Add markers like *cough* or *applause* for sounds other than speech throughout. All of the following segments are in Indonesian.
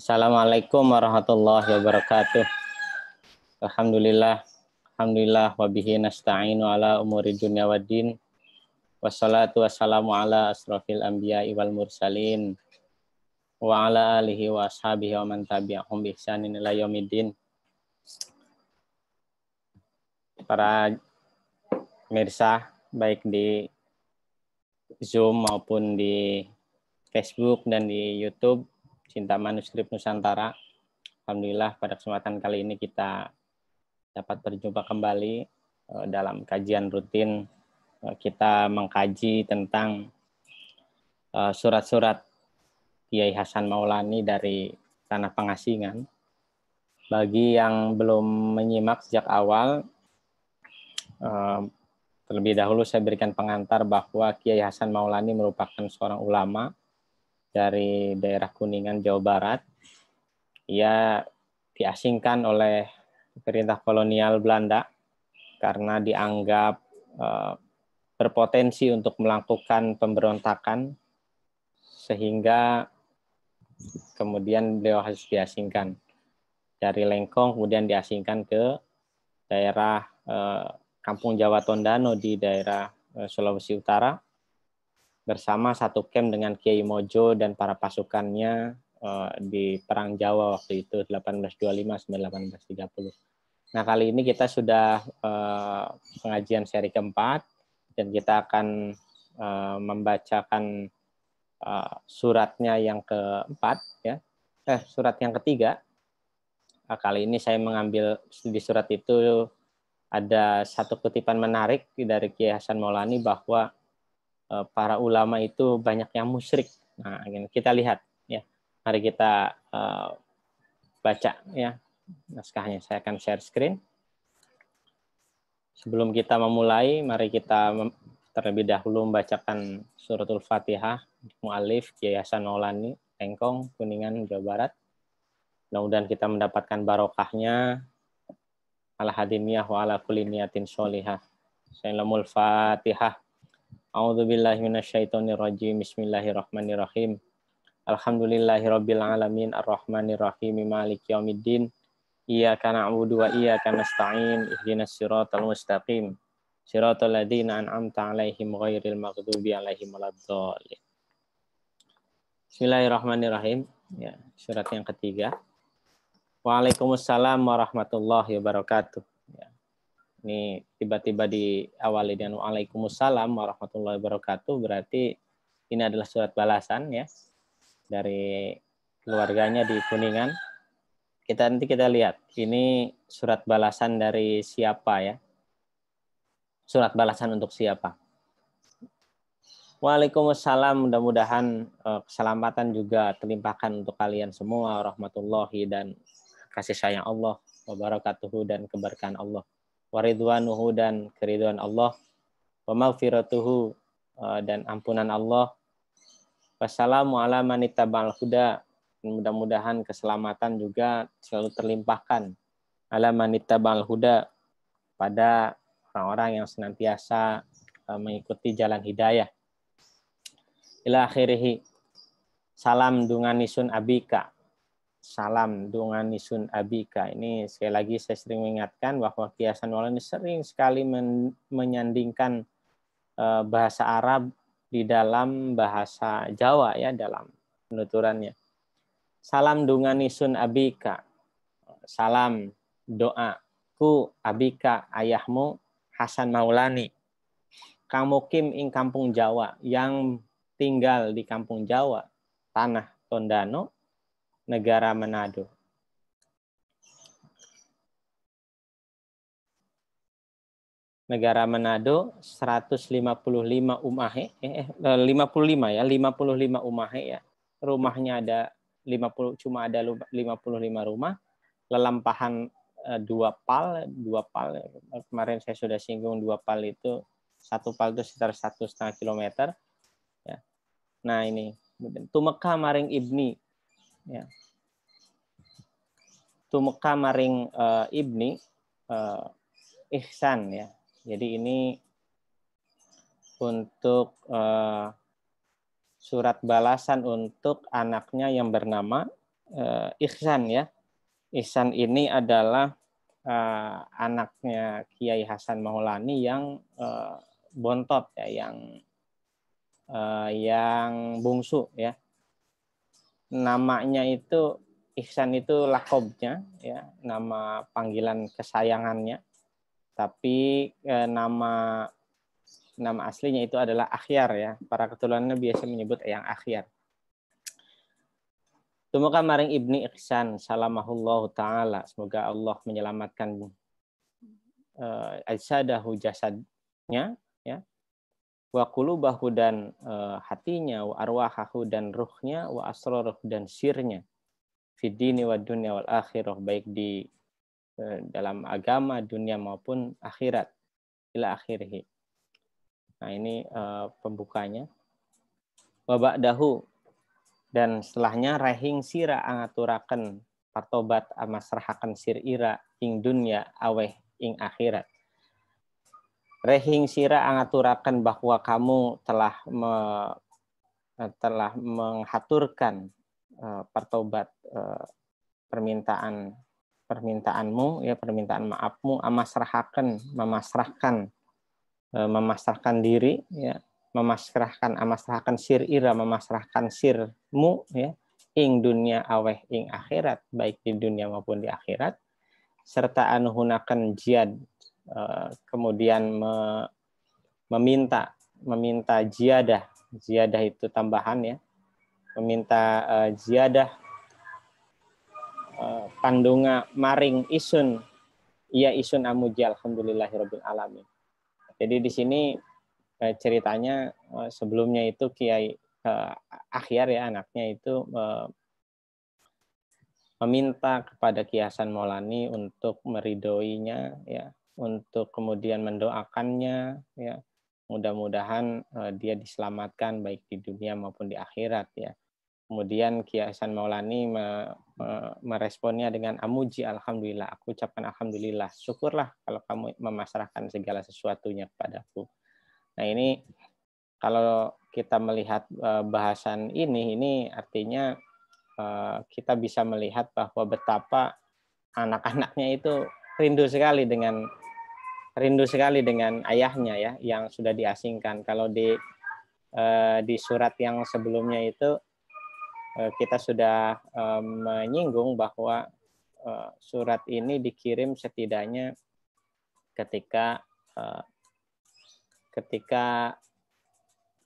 Assalamualaikum warahmatullahi wabarakatuh. Alhamdulillah. Alhamdulillah wabihi nasta'inu ala umuri dunia wa din. Wassalatu wassalamu ala asrafil anbiya wal mursalin. Wa ala alihi wa ashabihi wa man tabi'ahum bi ila yaumiddin. Para mirsa baik di Zoom maupun di Facebook dan di YouTube Cinta Manuskrip Nusantara. Alhamdulillah pada kesempatan kali ini kita dapat berjumpa kembali eh, dalam kajian rutin eh, kita mengkaji tentang eh, surat-surat Kiai Hasan Maulani dari Tanah Pengasingan. Bagi yang belum menyimak sejak awal, terlebih dahulu saya berikan pengantar bahwa Kiai Hasan Maulani merupakan seorang ulama dari daerah Kuningan, Jawa Barat. Ia diasingkan oleh pemerintah kolonial Belanda karena dianggap eh, berpotensi untuk melakukan pemberontakan sehingga kemudian beliau harus diasingkan dari Lengkong kemudian diasingkan ke daerah eh, Kampung Jawa Tondano di daerah eh, Sulawesi Utara bersama satu camp dengan Kiai Mojo dan para pasukannya uh, di Perang Jawa waktu itu 1825 1830. Nah kali ini kita sudah uh, pengajian seri keempat dan kita akan uh, membacakan uh, suratnya yang keempat ya eh surat yang ketiga nah, kali ini saya mengambil di surat itu ada satu kutipan menarik dari Kiai Hasan Maulani bahwa Eh, para ulama itu banyak yang musyrik. Nah, kita lihat ya. Mari kita uh, baca ya naskahnya. Saya akan share screen. Sebelum kita memulai, mari kita terlebih dahulu membacakan suratul Fatihah Mu'alif Yayasan Nolani Tengkong, Kuningan Jawa Barat. Mudah-mudahan kita mendapatkan barokahnya ala hadimiyah wa ala kulli niyatin sholihah. Sayyidul Fatihah. A'udzu billahi rajim. Bismillahirrahmanirrahim. Alhamdulillahirabbil alamin arrahmanir rahim maliki yaumiddin. Iyyaka na'budu wa iyyaka nasta'in. Ihdinas siratal mustaqim. Siratal ladzina an'amta 'alaihim ghairil maghdubi 'alaihim waladdallin. Bismillahirrahmanirrahim. Ya, surat yang ketiga. Waalaikumsalam warahmatullahi wabarakatuh ini tiba-tiba diawali dengan Waalaikumsalam warahmatullahi wabarakatuh berarti ini adalah surat balasan ya dari keluarganya di Kuningan. Kita nanti kita lihat ini surat balasan dari siapa ya. Surat balasan untuk siapa. Waalaikumsalam mudah-mudahan eh, keselamatan juga terlimpahkan untuk kalian semua rahmatullahi dan kasih sayang Allah wabarakatuh dan keberkahan Allah waridwanuhu dan keriduan Allah, wamagfiratuhu eh, dan ampunan Allah. Wassalamu ala manita manittaba'al huda. Mudah-mudahan keselamatan juga selalu terlimpahkan ala manita manittaba'al huda pada orang-orang yang senantiasa eh, mengikuti jalan hidayah. Ila akhirihi. Salam dungan nisun abika salam dungan nisun abika. Ini sekali lagi saya sering mengingatkan bahwa kiasan wala ini sering sekali men menyandingkan eh, bahasa Arab di dalam bahasa Jawa ya dalam penuturannya. Salam dungan nisun abika. Salam doa ku abika ayahmu Hasan Maulani. Kamu Kim ing kampung Jawa yang tinggal di kampung Jawa, tanah Tondano, negara Manado. Negara Manado 155 umahe, eh, 55 eh, eh, ya, 55 umahe ya. Rumahnya ada 50 cuma ada 55 rumah. Lelampahan eh, dua pal, dua pal ya. kemarin saya sudah singgung dua pal itu satu pal itu sekitar satu setengah kilometer. Ya. Nah ini Tumekah Maring Ibni ya. Tumeka maring uh, ibni uh, ihsan ya. Jadi ini untuk uh, surat balasan untuk anaknya yang bernama uh, Ihsan ya. Ihsan ini adalah uh, anaknya Kiai Hasan Maulani yang uh, bontot ya, yang uh, yang bungsu ya namanya itu Ihsan itu lakobnya ya nama panggilan kesayangannya tapi eh, nama nama aslinya itu adalah akhyar ya para keturunannya biasa menyebut yang akhyar Tumuka maring Ibni Ihsan salamahullahu taala semoga Allah menyelamatkan eh, ajsadahu jasadnya wa kulubahu dan eh, hatinya wa arwahahu dan ruhnya wa asraruh dan sirnya fid dini wa dunia wal akhirah baik di eh, dalam agama dunia maupun akhirat ila akhirhi. nah ini eh, pembukanya wa ba'dahu dan setelahnya rahing sira angaturaken partobat amasrahakan sir ira ing dunia aweh ing akhirat Rehing sira angaturakan bahwa kamu telah me, eh, telah menghaturkan uh, pertobat uh, permintaan permintaanmu ya permintaan maafmu amasrahkan memasrahkan uh, memasrahkan diri ya memasrahkan amasrahkan sir ira memasrahkan sirmu ya ing dunia aweh ing akhirat baik di dunia maupun di akhirat serta anuhunakan jihad Eh, kemudian me, meminta meminta ziyadah ziyadah itu tambahan ya meminta uh, eh, ziyadah uh, eh, pandunga maring isun iya isun amuji alhamdulillahirabbil alamin jadi di sini ceritanya sebelumnya itu kiai uh, akhyar ya anaknya itu meminta kepada Kiasan Maulani untuk meridoinya ya untuk kemudian mendoakannya ya mudah-mudahan uh, dia diselamatkan baik di dunia maupun di akhirat ya kemudian Kiasan Maulani me, me, meresponnya dengan amuji alhamdulillah aku ucapkan alhamdulillah syukurlah kalau kamu memasrahkan segala sesuatunya kepadaku nah ini kalau kita melihat uh, bahasan ini ini artinya uh, kita bisa melihat bahwa betapa anak-anaknya itu rindu sekali dengan rindu sekali dengan ayahnya ya yang sudah diasingkan. Kalau di eh, di surat yang sebelumnya itu eh, kita sudah eh, menyinggung bahwa surat ini dikirim setidaknya ketika ketika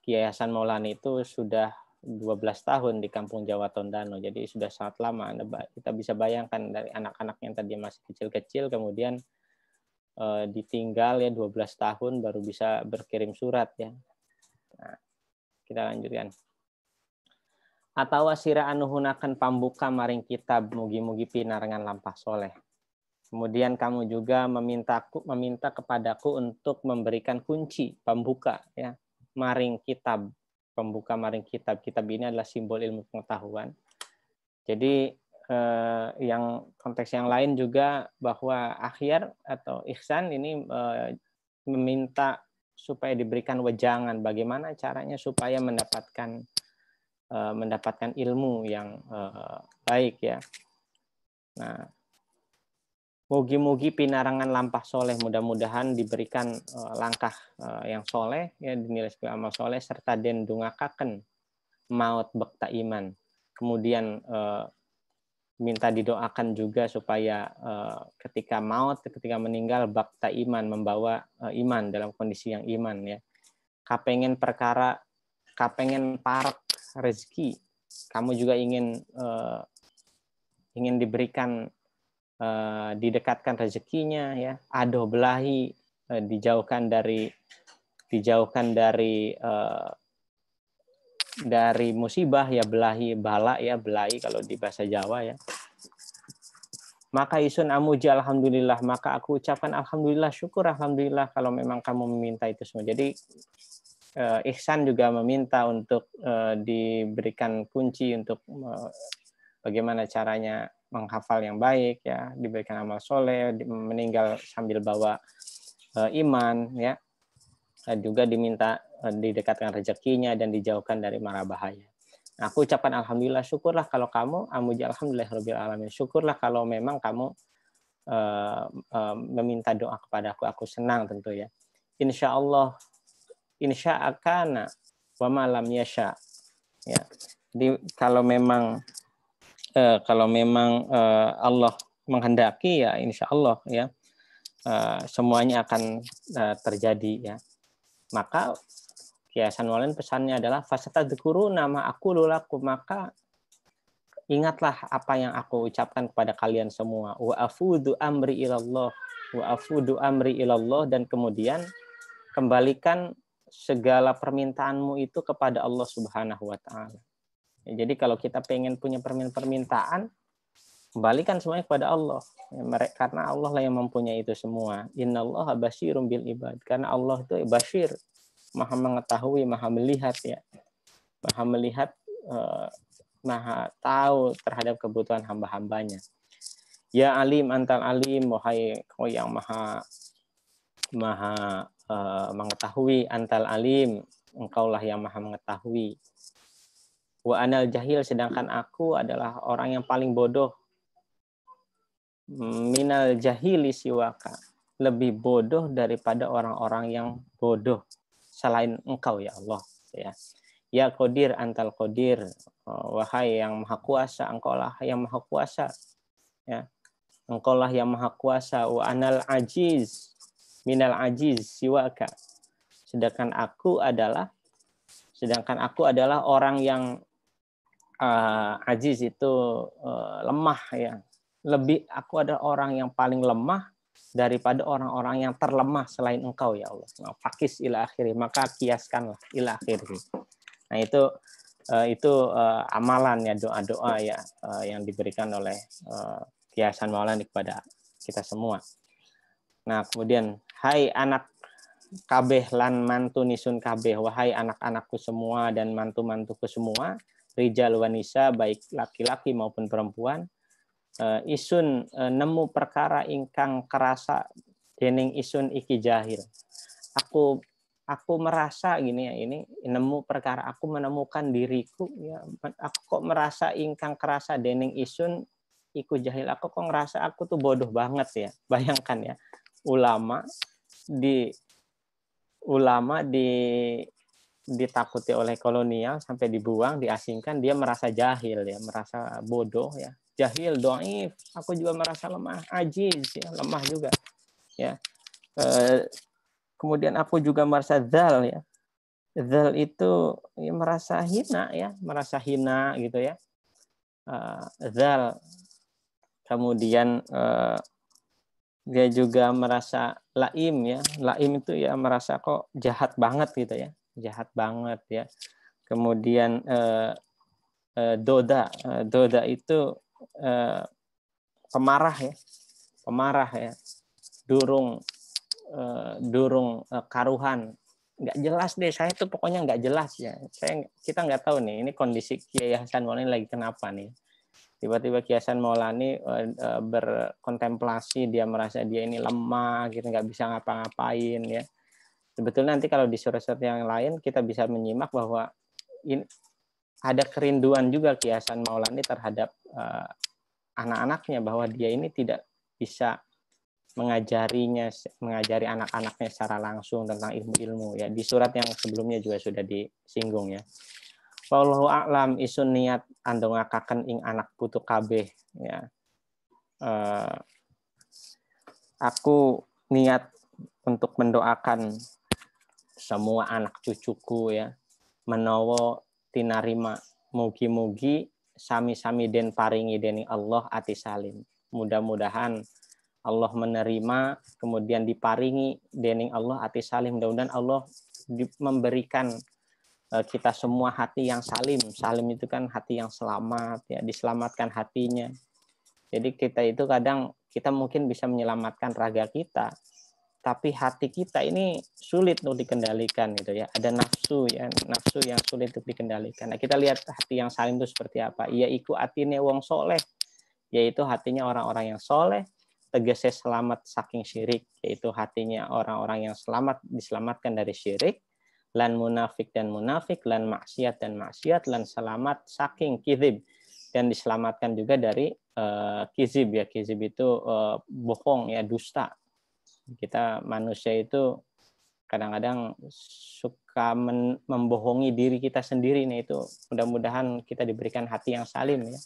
Yayasan Maulana itu sudah 12 tahun di Kampung Jawa Tondano. Jadi sudah sangat lama. Kita bisa bayangkan dari anak-anak yang tadi masih kecil-kecil kemudian Eh, ditinggal ya 12 tahun baru bisa berkirim surat ya. Nah, kita lanjutkan. Atau sira anu hunakan pambuka maring kitab mugi-mugi pinarengan lampah soleh. Kemudian kamu juga memintaku meminta kepadaku untuk memberikan kunci pembuka ya maring kitab pembuka maring kitab kitab ini adalah simbol ilmu pengetahuan jadi eh, yang konteks yang lain juga bahwa akhir atau ihsan ini eh, meminta supaya diberikan wejangan bagaimana caranya supaya mendapatkan eh, mendapatkan ilmu yang eh, baik ya. Nah, Mugi-mugi pinarangan lampah soleh mudah-mudahan diberikan eh, langkah eh, yang soleh ya dinilai sebagai amal soleh serta dendungakaken maut bekta iman. Kemudian eh, minta didoakan juga supaya eh, ketika maut, ketika meninggal, bakta iman membawa eh, iman dalam kondisi yang iman ya. Kapengen perkara, kapengen park rezeki, kamu juga ingin uh, ingin diberikan uh, didekatkan rezekinya ya, adoh belahi uh, dijauhkan dari dijauhkan dari uh, dari musibah ya belahi bala ya belahi kalau di bahasa Jawa ya. Maka isun amuji alhamdulillah, maka aku ucapkan alhamdulillah syukur alhamdulillah kalau memang kamu meminta itu semua. Jadi eh, Ihsan juga meminta untuk eh, diberikan kunci untuk eh, bagaimana caranya menghafal yang baik ya, diberikan amal soleh, meninggal sambil bawa eh, iman ya. dan juga diminta Eh, didekatkan rezekinya dan dijauhkan dari mara bahaya. Nah, aku ucapkan alhamdulillah syukurlah kalau kamu amuji ah, alhamdulillah robbil alamin. Syukurlah kalau memang kamu uh, uh, meminta doa kepada aku. Aku senang tentu ya. Insya Allah insya akan, wa malam yasha. Ya. Jadi kalau memang uh, kalau memang uh, Allah menghendaki ya insya Allah ya uh, semuanya akan uh, terjadi ya. Maka Yayasan Walen pesannya adalah fasata dekuru nama aku lulaku maka ingatlah apa yang aku ucapkan kepada kalian semua wa afudu amri ilallah wa afudu amri ilallah dan kemudian kembalikan segala permintaanmu itu kepada Allah Subhanahu wa taala. Ya, jadi kalau kita pengen punya permintaan kembalikan semuanya kepada Allah. Ya, Mereka karena Allah lah yang mempunyai itu semua. Innallaha basyirum bil ibad. Karena Allah itu basyir, maha mengetahui maha melihat ya maha melihat eh, maha tahu terhadap kebutuhan hamba-hambanya ya alim antal alim wahai kau yang maha maha uh, mengetahui antal alim engkaulah yang maha mengetahui wa anal jahil sedangkan aku adalah orang yang paling bodoh mm, minal jahili siwaka lebih bodoh daripada orang-orang yang bodoh selain Engkau ya Allah ya. Ya Qadir antal Qadir, oh, wahai yang maha kuasa, Engkaulah yang maha kuasa. Ya. Engkaulah yang maha kuasa wa anal ajiz minal ajiz siwaka. Sedangkan aku adalah sedangkan aku adalah orang yang uh, ajiz itu uh, lemah ya. Lebih aku adalah orang yang paling lemah daripada orang-orang yang terlemah selain engkau ya Allah. Nah, fakis ila akhiri, maka kiaskanlah ila akhiri. Nah, itu eh, itu eh, amalan ya doa-doa ya eh, yang diberikan oleh kiasan Maulana kepada kita semua. Nah, kemudian hai anak kabeh lan mantu nisun kabeh wahai anak-anakku semua dan mantu-mantuku semua rijal wanisa baik laki-laki maupun perempuan Eh, isun eh, nemu perkara ingkang kerasa dening isun iki jahil. Aku aku merasa gini ya ini nemu perkara aku menemukan diriku ya aku kok merasa ingkang kerasa dening isun iku jahil aku kok ngerasa aku tuh bodoh banget ya *laughs* bayangkan ya ulama di ulama di ditakuti oleh kolonial sampai dibuang diasingkan dia merasa jahil ya merasa bodoh ya jahil, doif, aku juga merasa lemah, ajiz, ya, lemah juga. Ya. Eh, kemudian aku juga merasa zal ya. zal itu ya, merasa hina ya, merasa hina gitu ya. E, eh, dal. Kemudian eh, dia juga merasa laim ya. Laim itu ya merasa kok jahat banget gitu ya. Jahat banget ya. Kemudian doda doda itu Eh, pemarah ya pemarah ya durung eh, durung eh, karuhan nggak jelas deh saya tuh pokoknya nggak jelas ya saya kita nggak tahu nih ini kondisi Kiai Hasan Maulani lagi kenapa nih tiba-tiba Kiai Hasan Maulani eh, eh, berkontemplasi dia merasa dia ini lemah gitu nggak bisa ngapa-ngapain ya sebetulnya nanti kalau di surat-surat yang lain kita bisa menyimak bahwa ini, ada kerinduan juga Kiasan Maulani terhadap uh, anak-anaknya bahwa dia ini tidak bisa mengajarinya mengajari anak-anaknya secara langsung tentang ilmu-ilmu ya di surat yang sebelumnya juga sudah disinggung ya Wallahu a'lam isun niat ando ngakaken ing anak putu kabeh ya uh, aku niat untuk mendoakan semua anak cucuku ya menowo tinarima mugi-mugi sami-sami den paringi dening Allah ati salim. Mudah-mudahan Allah menerima kemudian diparingi dening Allah ati salim. Mudah-mudahan Allah memberikan eh, kita semua hati yang salim. Salim itu kan hati yang selamat ya, diselamatkan hatinya. Jadi kita itu kadang kita mungkin bisa menyelamatkan raga kita, tapi hati kita ini sulit untuk dikendalikan gitu ya. Ada nafsu ya, nafsu yang sulit untuk dikendalikan. Nah, kita lihat hati yang salim itu seperti apa. Ia iku atine wong soleh, yaitu hatinya orang-orang yang soleh, tegese selamat saking syirik, yaitu hatinya orang-orang yang selamat diselamatkan dari syirik, lan munafik dan munafik, lan maksiat dan maksiat, lan selamat saking kizib dan diselamatkan juga dari uh, kizib ya kizib itu uh, bohong ya dusta kita manusia itu kadang-kadang suka membohongi diri kita sendiri nih itu mudah-mudahan kita diberikan hati yang salim ya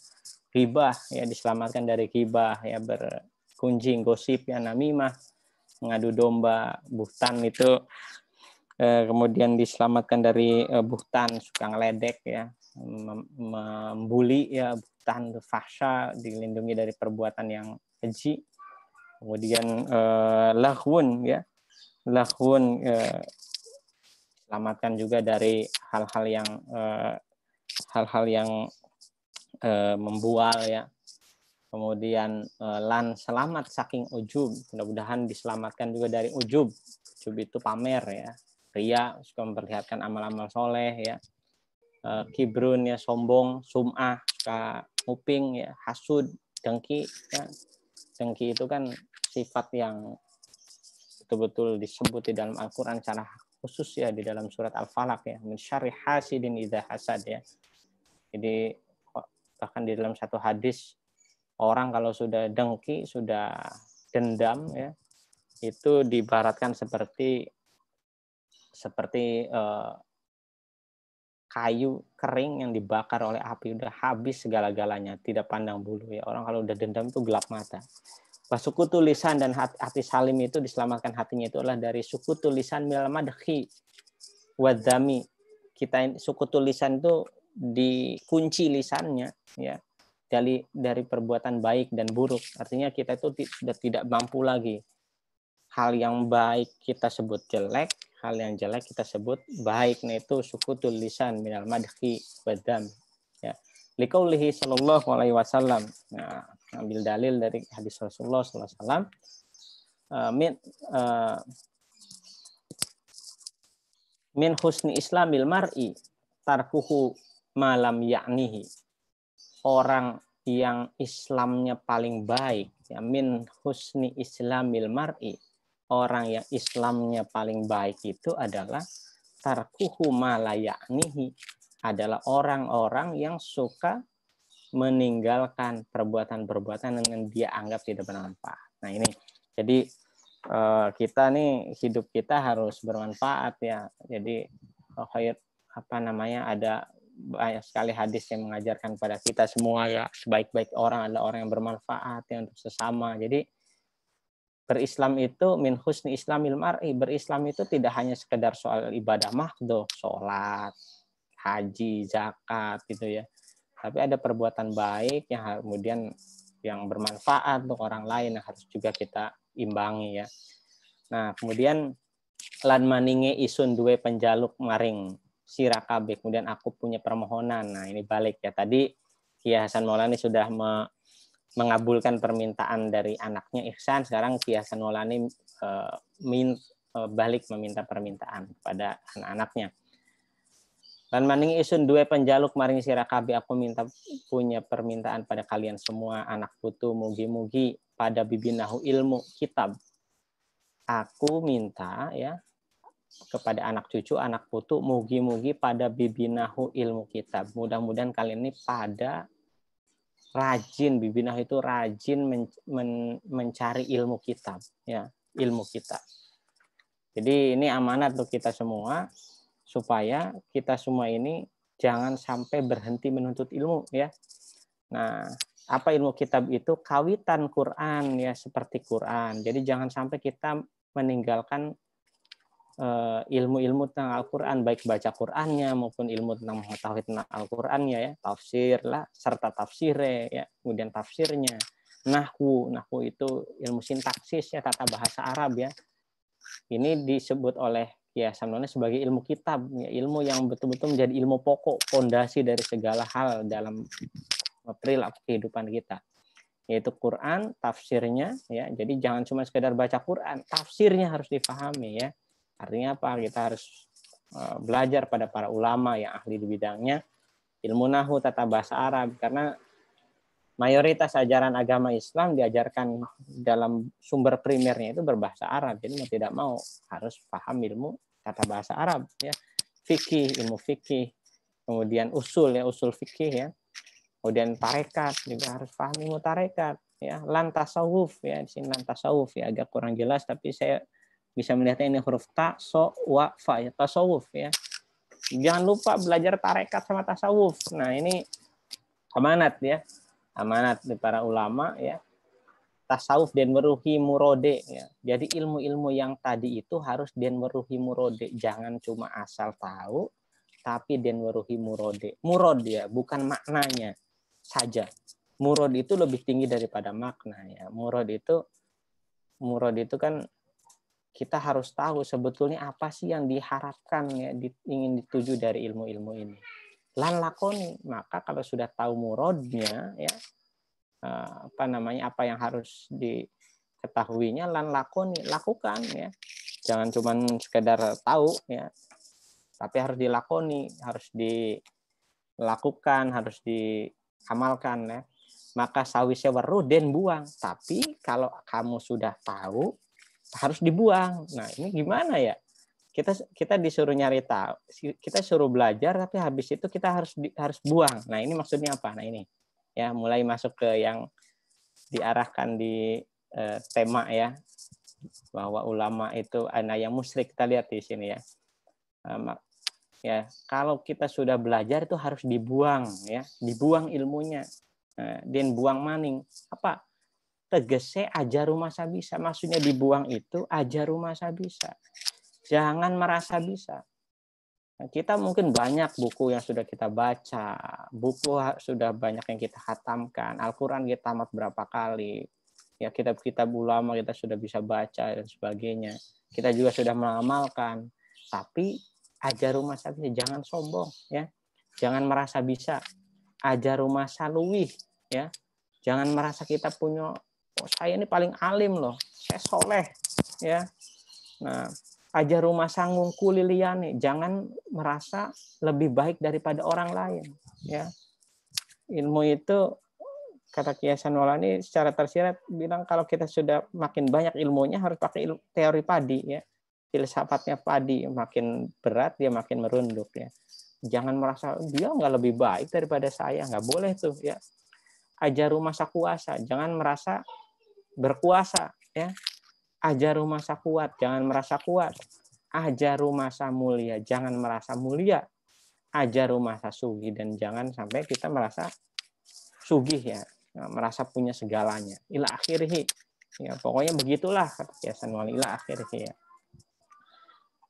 ribah ya diselamatkan dari ribah ya berkunjing gosip ya namimah mengadu domba buhtan itu eh, kemudian diselamatkan dari eh, buhtan suka ngeledek ya membuli ya buhtan fasha dilindungi dari perbuatan yang keji kemudian eh, lahun ya lahun eh, selamatkan juga dari hal-hal yang hal eh, hal-hal yang eh, membual ya kemudian eh, lan selamat saking ujub mudah-mudahan diselamatkan juga dari ujub ujub itu pamer ya ria suka memperlihatkan amal-amal soleh ya eh, kibrun ya sombong sumah suka nguping ya hasud dengki ya dengki itu kan sifat yang betul-betul disebut di dalam Al-Quran secara khusus ya di dalam surat Al-Falaq ya min hasidin idza hasad ya. Jadi bahkan di dalam satu hadis orang kalau sudah dengki, sudah dendam ya itu dibaratkan seperti seperti eh, kayu kering yang dibakar oleh api udah habis segala-galanya tidak pandang bulu ya orang kalau udah dendam itu gelap mata bahwa suku tulisan dan hati, hati salim itu diselamatkan hatinya itu adalah dari suku tulisan milamadhi madhi wadami. Kita suku tulisan itu dikunci lisannya ya dari dari perbuatan baik dan buruk. Artinya kita itu sudah tidak mampu lagi. Hal yang baik kita sebut jelek, hal yang jelek kita sebut baik. Nah itu suku tulisan minal madhi wadam. Ya. Likaulihi sallallahu alaihi wasallam. Nah, ambil dalil dari hadis Rasulullah SAW. Eh, min, uh, min husni islamil mar'i tarkuhu malam yaknihi. Orang yang Islamnya paling baik, ya, min husni islamil mar'i. Orang yang Islamnya paling baik itu adalah tarkuhu malayaknihi adalah orang-orang yang suka meninggalkan perbuatan-perbuatan yang dia anggap tidak bermanfaat. Nah ini, jadi eh, kita nih hidup kita harus bermanfaat ya. Jadi oh, khair apa namanya ada banyak sekali hadis yang mengajarkan pada kita semua ya sebaik-baik orang adalah orang yang bermanfaat ya untuk sesama. Jadi berislam itu min husni islamil mar'i berislam itu tidak hanya sekedar soal ibadah mahdoh sholat haji zakat gitu ya tapi ada perbuatan baik yang kemudian yang bermanfaat untuk orang lain yang harus juga kita imbangi ya. Nah, kemudian lan maninge isun duwe penjaluk maring sirakabe kemudian aku punya permohonan. Nah, ini balik ya. Tadi Kia Hasan Maulani sudah me mengabulkan permintaan dari anaknya Ihsan, sekarang Kia Hasan Maulani uh, min, eh, balik meminta permintaan kepada anak-anaknya. Lan maning isun dua penjaluk maring sirakabi aku minta punya permintaan pada kalian semua anak putu mugi-mugi pada bibinahu ilmu kitab. Aku minta ya kepada anak cucu, anak putu mugi-mugi pada bibinahu ilmu kitab. Mudah-mudahan kalian ini pada rajin bibinahu itu rajin men, men, mencari ilmu kitab ya, ilmu kitab. Jadi ini amanat untuk kita semua supaya kita semua ini jangan sampai berhenti menuntut ilmu ya. Nah, apa ilmu kitab itu kawitan Quran ya seperti Quran. Jadi jangan sampai kita meninggalkan eh, ilmu-ilmu tentang Al-Quran, baik baca Qurannya maupun ilmu tentang mengetahui tentang Al-Qurannya ya, tafsir lah, serta tafsirnya ya, kemudian tafsirnya, nahwu, nahwu itu ilmu sintaksis ya, tata bahasa Arab ya. Ini disebut oleh ya sebenarnya sebagai ilmu kitab, ya, ilmu yang betul-betul menjadi ilmu pokok, fondasi dari segala hal dalam eh, perilaku kehidupan kita yaitu Quran tafsirnya ya jadi jangan cuma sekedar baca Quran tafsirnya harus dipahami ya artinya apa kita harus eh, belajar pada para ulama yang ahli di bidangnya ilmu nahu tata bahasa Arab karena mayoritas ajaran agama Islam diajarkan dalam sumber primernya itu berbahasa Arab. Jadi mau tidak mau harus paham ilmu kata bahasa Arab ya. Fikih, ilmu fikih, kemudian usul ya, usul fikih ya. Kemudian tarekat juga harus paham ilmu tarekat ya. lantas tasawuf ya, di sini lantas tasawuf ya agak kurang jelas tapi saya bisa melihatnya ini huruf ta, so, wa, fa ya, tasawuf ya. Jangan lupa belajar tarekat sama tasawuf. Nah, ini amanat ya amanat dari para ulama ya tasawuf dan meruhi murode ya. Jadi ilmu-ilmu yang tadi itu harus dan meruhi murode, jangan cuma asal tahu tapi dan meruhi murode. Murod ya, bukan maknanya saja. Murod itu lebih tinggi daripada makna ya. Murod itu murod itu kan kita harus tahu sebetulnya apa sih yang diharapkan ya ingin dituju dari ilmu-ilmu ini lan lakoni maka kalau sudah tahu murodnya ya eh, apa namanya apa yang harus diketahuinya lan lakoni lakukan ya jangan cuma sekedar tahu ya tapi harus dilakoni harus dilakukan harus diamalkan ya maka sawi weruh dan buang tapi kalau kamu sudah tahu harus dibuang nah ini gimana ya kita kita disuruh nyari tahu kita suruh belajar tapi habis itu kita harus harus buang nah ini maksudnya apa nah ini ya mulai masuk ke yang diarahkan di eh, tema ya bahwa ulama itu anak eh, yang musyrik kita lihat di sini ya eh, ya kalau kita sudah belajar itu harus dibuang ya dibuang ilmunya eh, dan buang maning apa tegese aja rumah bisa maksudnya dibuang itu aja rumah bisa. Jangan merasa bisa. Nah, kita mungkin banyak buku yang sudah kita baca, buku sudah banyak yang kita hatamkan, Al-Quran kita tamat berapa kali, ya kitab-kitab ulama kita sudah bisa baca dan sebagainya. Kita juga sudah mengamalkan. Tapi ajar rumah sakit jangan sombong ya. Jangan merasa bisa. Ajar rumah salui ya. Jangan merasa kita punya oh, saya ini paling alim loh. Saya soleh ya. Nah, aja rumah sanggung kuliliani jangan merasa lebih baik daripada orang lain ya ilmu itu kata Kiai walani secara tersirat bilang kalau kita sudah makin banyak ilmunya harus pakai teori padi ya filsafatnya padi makin berat dia makin merunduk ya jangan merasa dia nggak lebih baik daripada saya nggak boleh tuh ya ajar rumah kuasa jangan merasa berkuasa ya ajar rumah kuat, jangan merasa kuat. ajar rumah mulia, jangan merasa mulia. ajar rumah sugi, dan jangan sampai kita merasa sugih ya, nah, merasa punya segalanya. Ila akhirhi. Ya, pokoknya begitulah kebiasaan Wali. Ila akhirhi ya.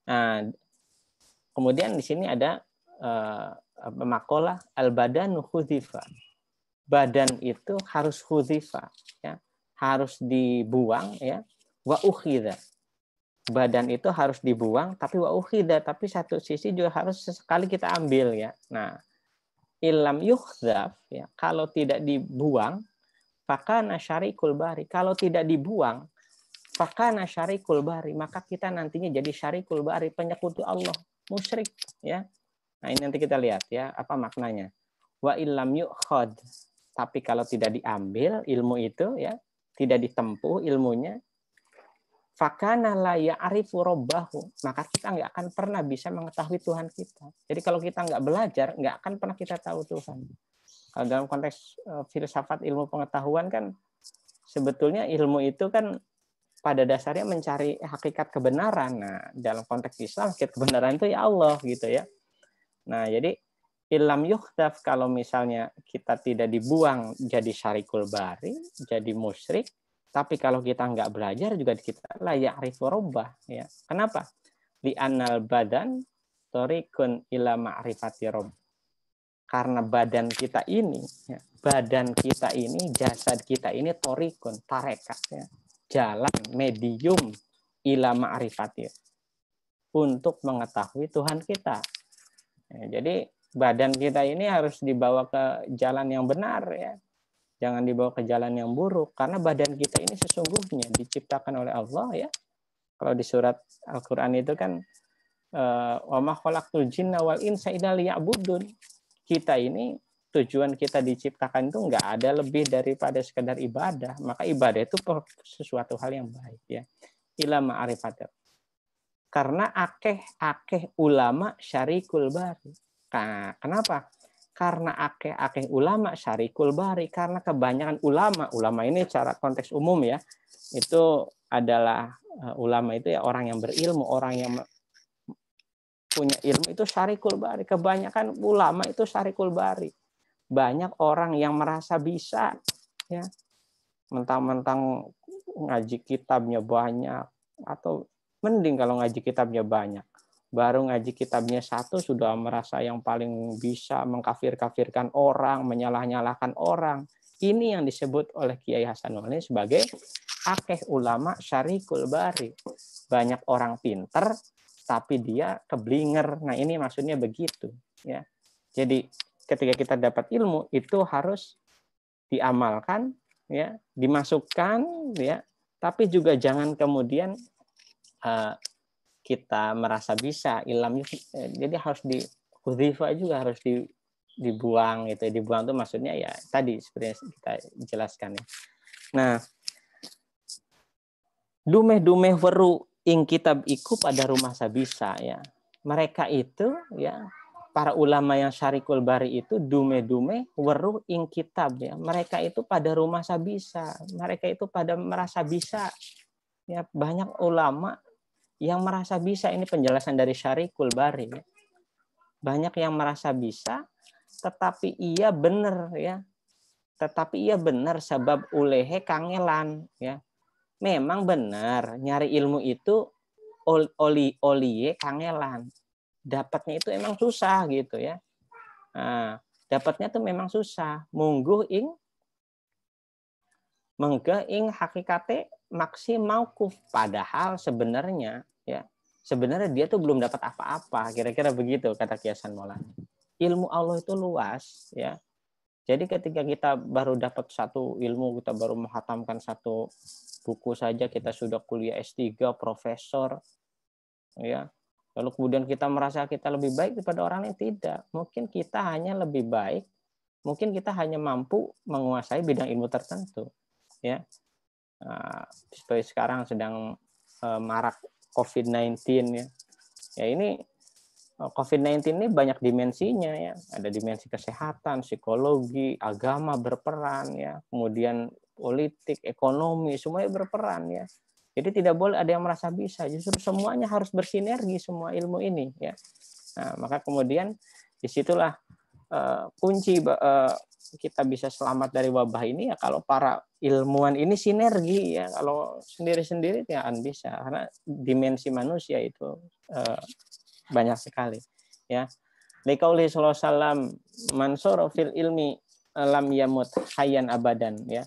Nah, kemudian di sini ada eh, makalah al badan khudifa. Badan itu harus khudifa. Ya. Harus dibuang ya wa ukhidha. Badan itu harus dibuang tapi wa ukhidha, tapi satu sisi juga harus sekali kita ambil ya. Nah, ilam yukhzaf ya, kalau tidak dibuang maka nasyarikul kulbari. Kalau tidak dibuang maka nasyarikul kulbari. maka kita nantinya jadi syarikul bari, penyekutu Allah, musyrik ya. Nah, ini nanti kita lihat ya apa maknanya. Wa ilam yukhad. Tapi kalau tidak diambil ilmu itu ya, tidak ditempuh ilmunya, fakana la ya'rifu ya rabbahu, maka kita nggak akan pernah bisa mengetahui Tuhan kita. Jadi kalau kita nggak belajar, nggak akan pernah kita tahu Tuhan. Kalau dalam konteks eh, filsafat ilmu pengetahuan kan sebetulnya ilmu itu kan pada dasarnya mencari hakikat kebenaran. Nah, dalam konteks Islam hakikat kebenaran itu ya Allah gitu ya. Nah, jadi ilam yuhdaf kalau misalnya kita tidak dibuang jadi syarikul bari, jadi musyrik, tapi kalau kita nggak belajar juga kita layak riforobah. Ya. Kenapa? Di anal badan torikun ila ma'rifati rob. Karena badan kita ini, ya, badan kita ini, jasad kita ini torikun, tarekat. Ya. Jalan, medium, ila ma'rifati. Untuk mengetahui Tuhan kita. Ya, jadi badan kita ini harus dibawa ke jalan yang benar ya jangan dibawa ke jalan yang buruk karena badan kita ini sesungguhnya diciptakan oleh Allah ya kalau di surat Al-Qur'an itu kan eh, wa ma khalaqtul jinna wal insa illa kita ini tujuan kita diciptakan itu nggak ada lebih daripada sekedar ibadah maka ibadah itu sesuatu hal yang baik ya ila ma'rifatil karena akeh akeh ulama syarikul bari nah, kenapa karena akeh-akeh ulama syarikul bari karena kebanyakan ulama ulama ini cara konteks umum ya itu adalah eh, ulama itu ya orang yang berilmu orang yang punya ilmu itu syarikul bari kebanyakan ulama itu syarikul bari banyak orang yang merasa bisa ya mentang-mentang ngaji kitabnya banyak atau mending kalau ngaji kitabnya banyak baru ngaji kitabnya satu sudah merasa yang paling bisa mengkafir-kafirkan orang, menyalah-nyalahkan orang. Ini yang disebut oleh Kiai Hasanul ini sebagai akeh ulama syarikul bari. Banyak orang pinter tapi dia keblinger. Nah, ini maksudnya begitu, ya. Jadi ketika kita dapat ilmu itu harus diamalkan, ya, dimasukkan, ya, tapi juga jangan kemudian uh, kita merasa bisa ilam ya, eh, jadi harus di hudhifa juga harus di, dibuang gitu dibuang tuh maksudnya ya tadi seperti yang kita jelaskan ya nah dumeh dumeh weru ing kitab iku pada rumah sabisa ya mereka itu ya para ulama yang syarikul bari itu dume-dume weru ing kitab ya mereka itu pada rumah sabisa mereka itu pada merasa bisa ya banyak ulama yang merasa bisa ini penjelasan dari Syarikul Bari ya. banyak yang merasa bisa tetapi ia benar ya tetapi ia benar sebab ulehe kangelan ya memang benar nyari ilmu itu oli kang kangelan dapatnya itu emang susah gitu ya nah, dapatnya tuh memang susah mungguh ing mengga ing hakikate maksimal kuf padahal sebenarnya ya sebenarnya dia tuh belum dapat apa-apa kira-kira begitu kata kiasan Maulana ilmu Allah itu luas ya jadi ketika kita baru dapat satu ilmu kita baru menghatamkan satu buku saja kita sudah kuliah S3 profesor ya lalu kemudian kita merasa kita lebih baik daripada orang lain tidak mungkin kita hanya lebih baik mungkin kita hanya mampu menguasai bidang ilmu tertentu ya Nah, seperti sekarang sedang eh, marak COVID-19 ya. Ya ini eh, COVID-19 ini banyak dimensinya ya. Ada dimensi kesehatan, psikologi, agama berperan ya. Kemudian politik, ekonomi, semuanya berperan ya. Jadi tidak boleh ada yang merasa bisa. Justru semuanya harus bersinergi semua ilmu ini ya. Nah, maka kemudian disitulah uh, kunci uh, kita bisa selamat dari wabah ini ya kalau para ilmuwan ini sinergi ya kalau sendiri-sendiri tidak ya -sendiri, bisa karena dimensi manusia itu eh, banyak sekali ya Likauli salam mansur fil ilmi lam yamut hayan abadan ya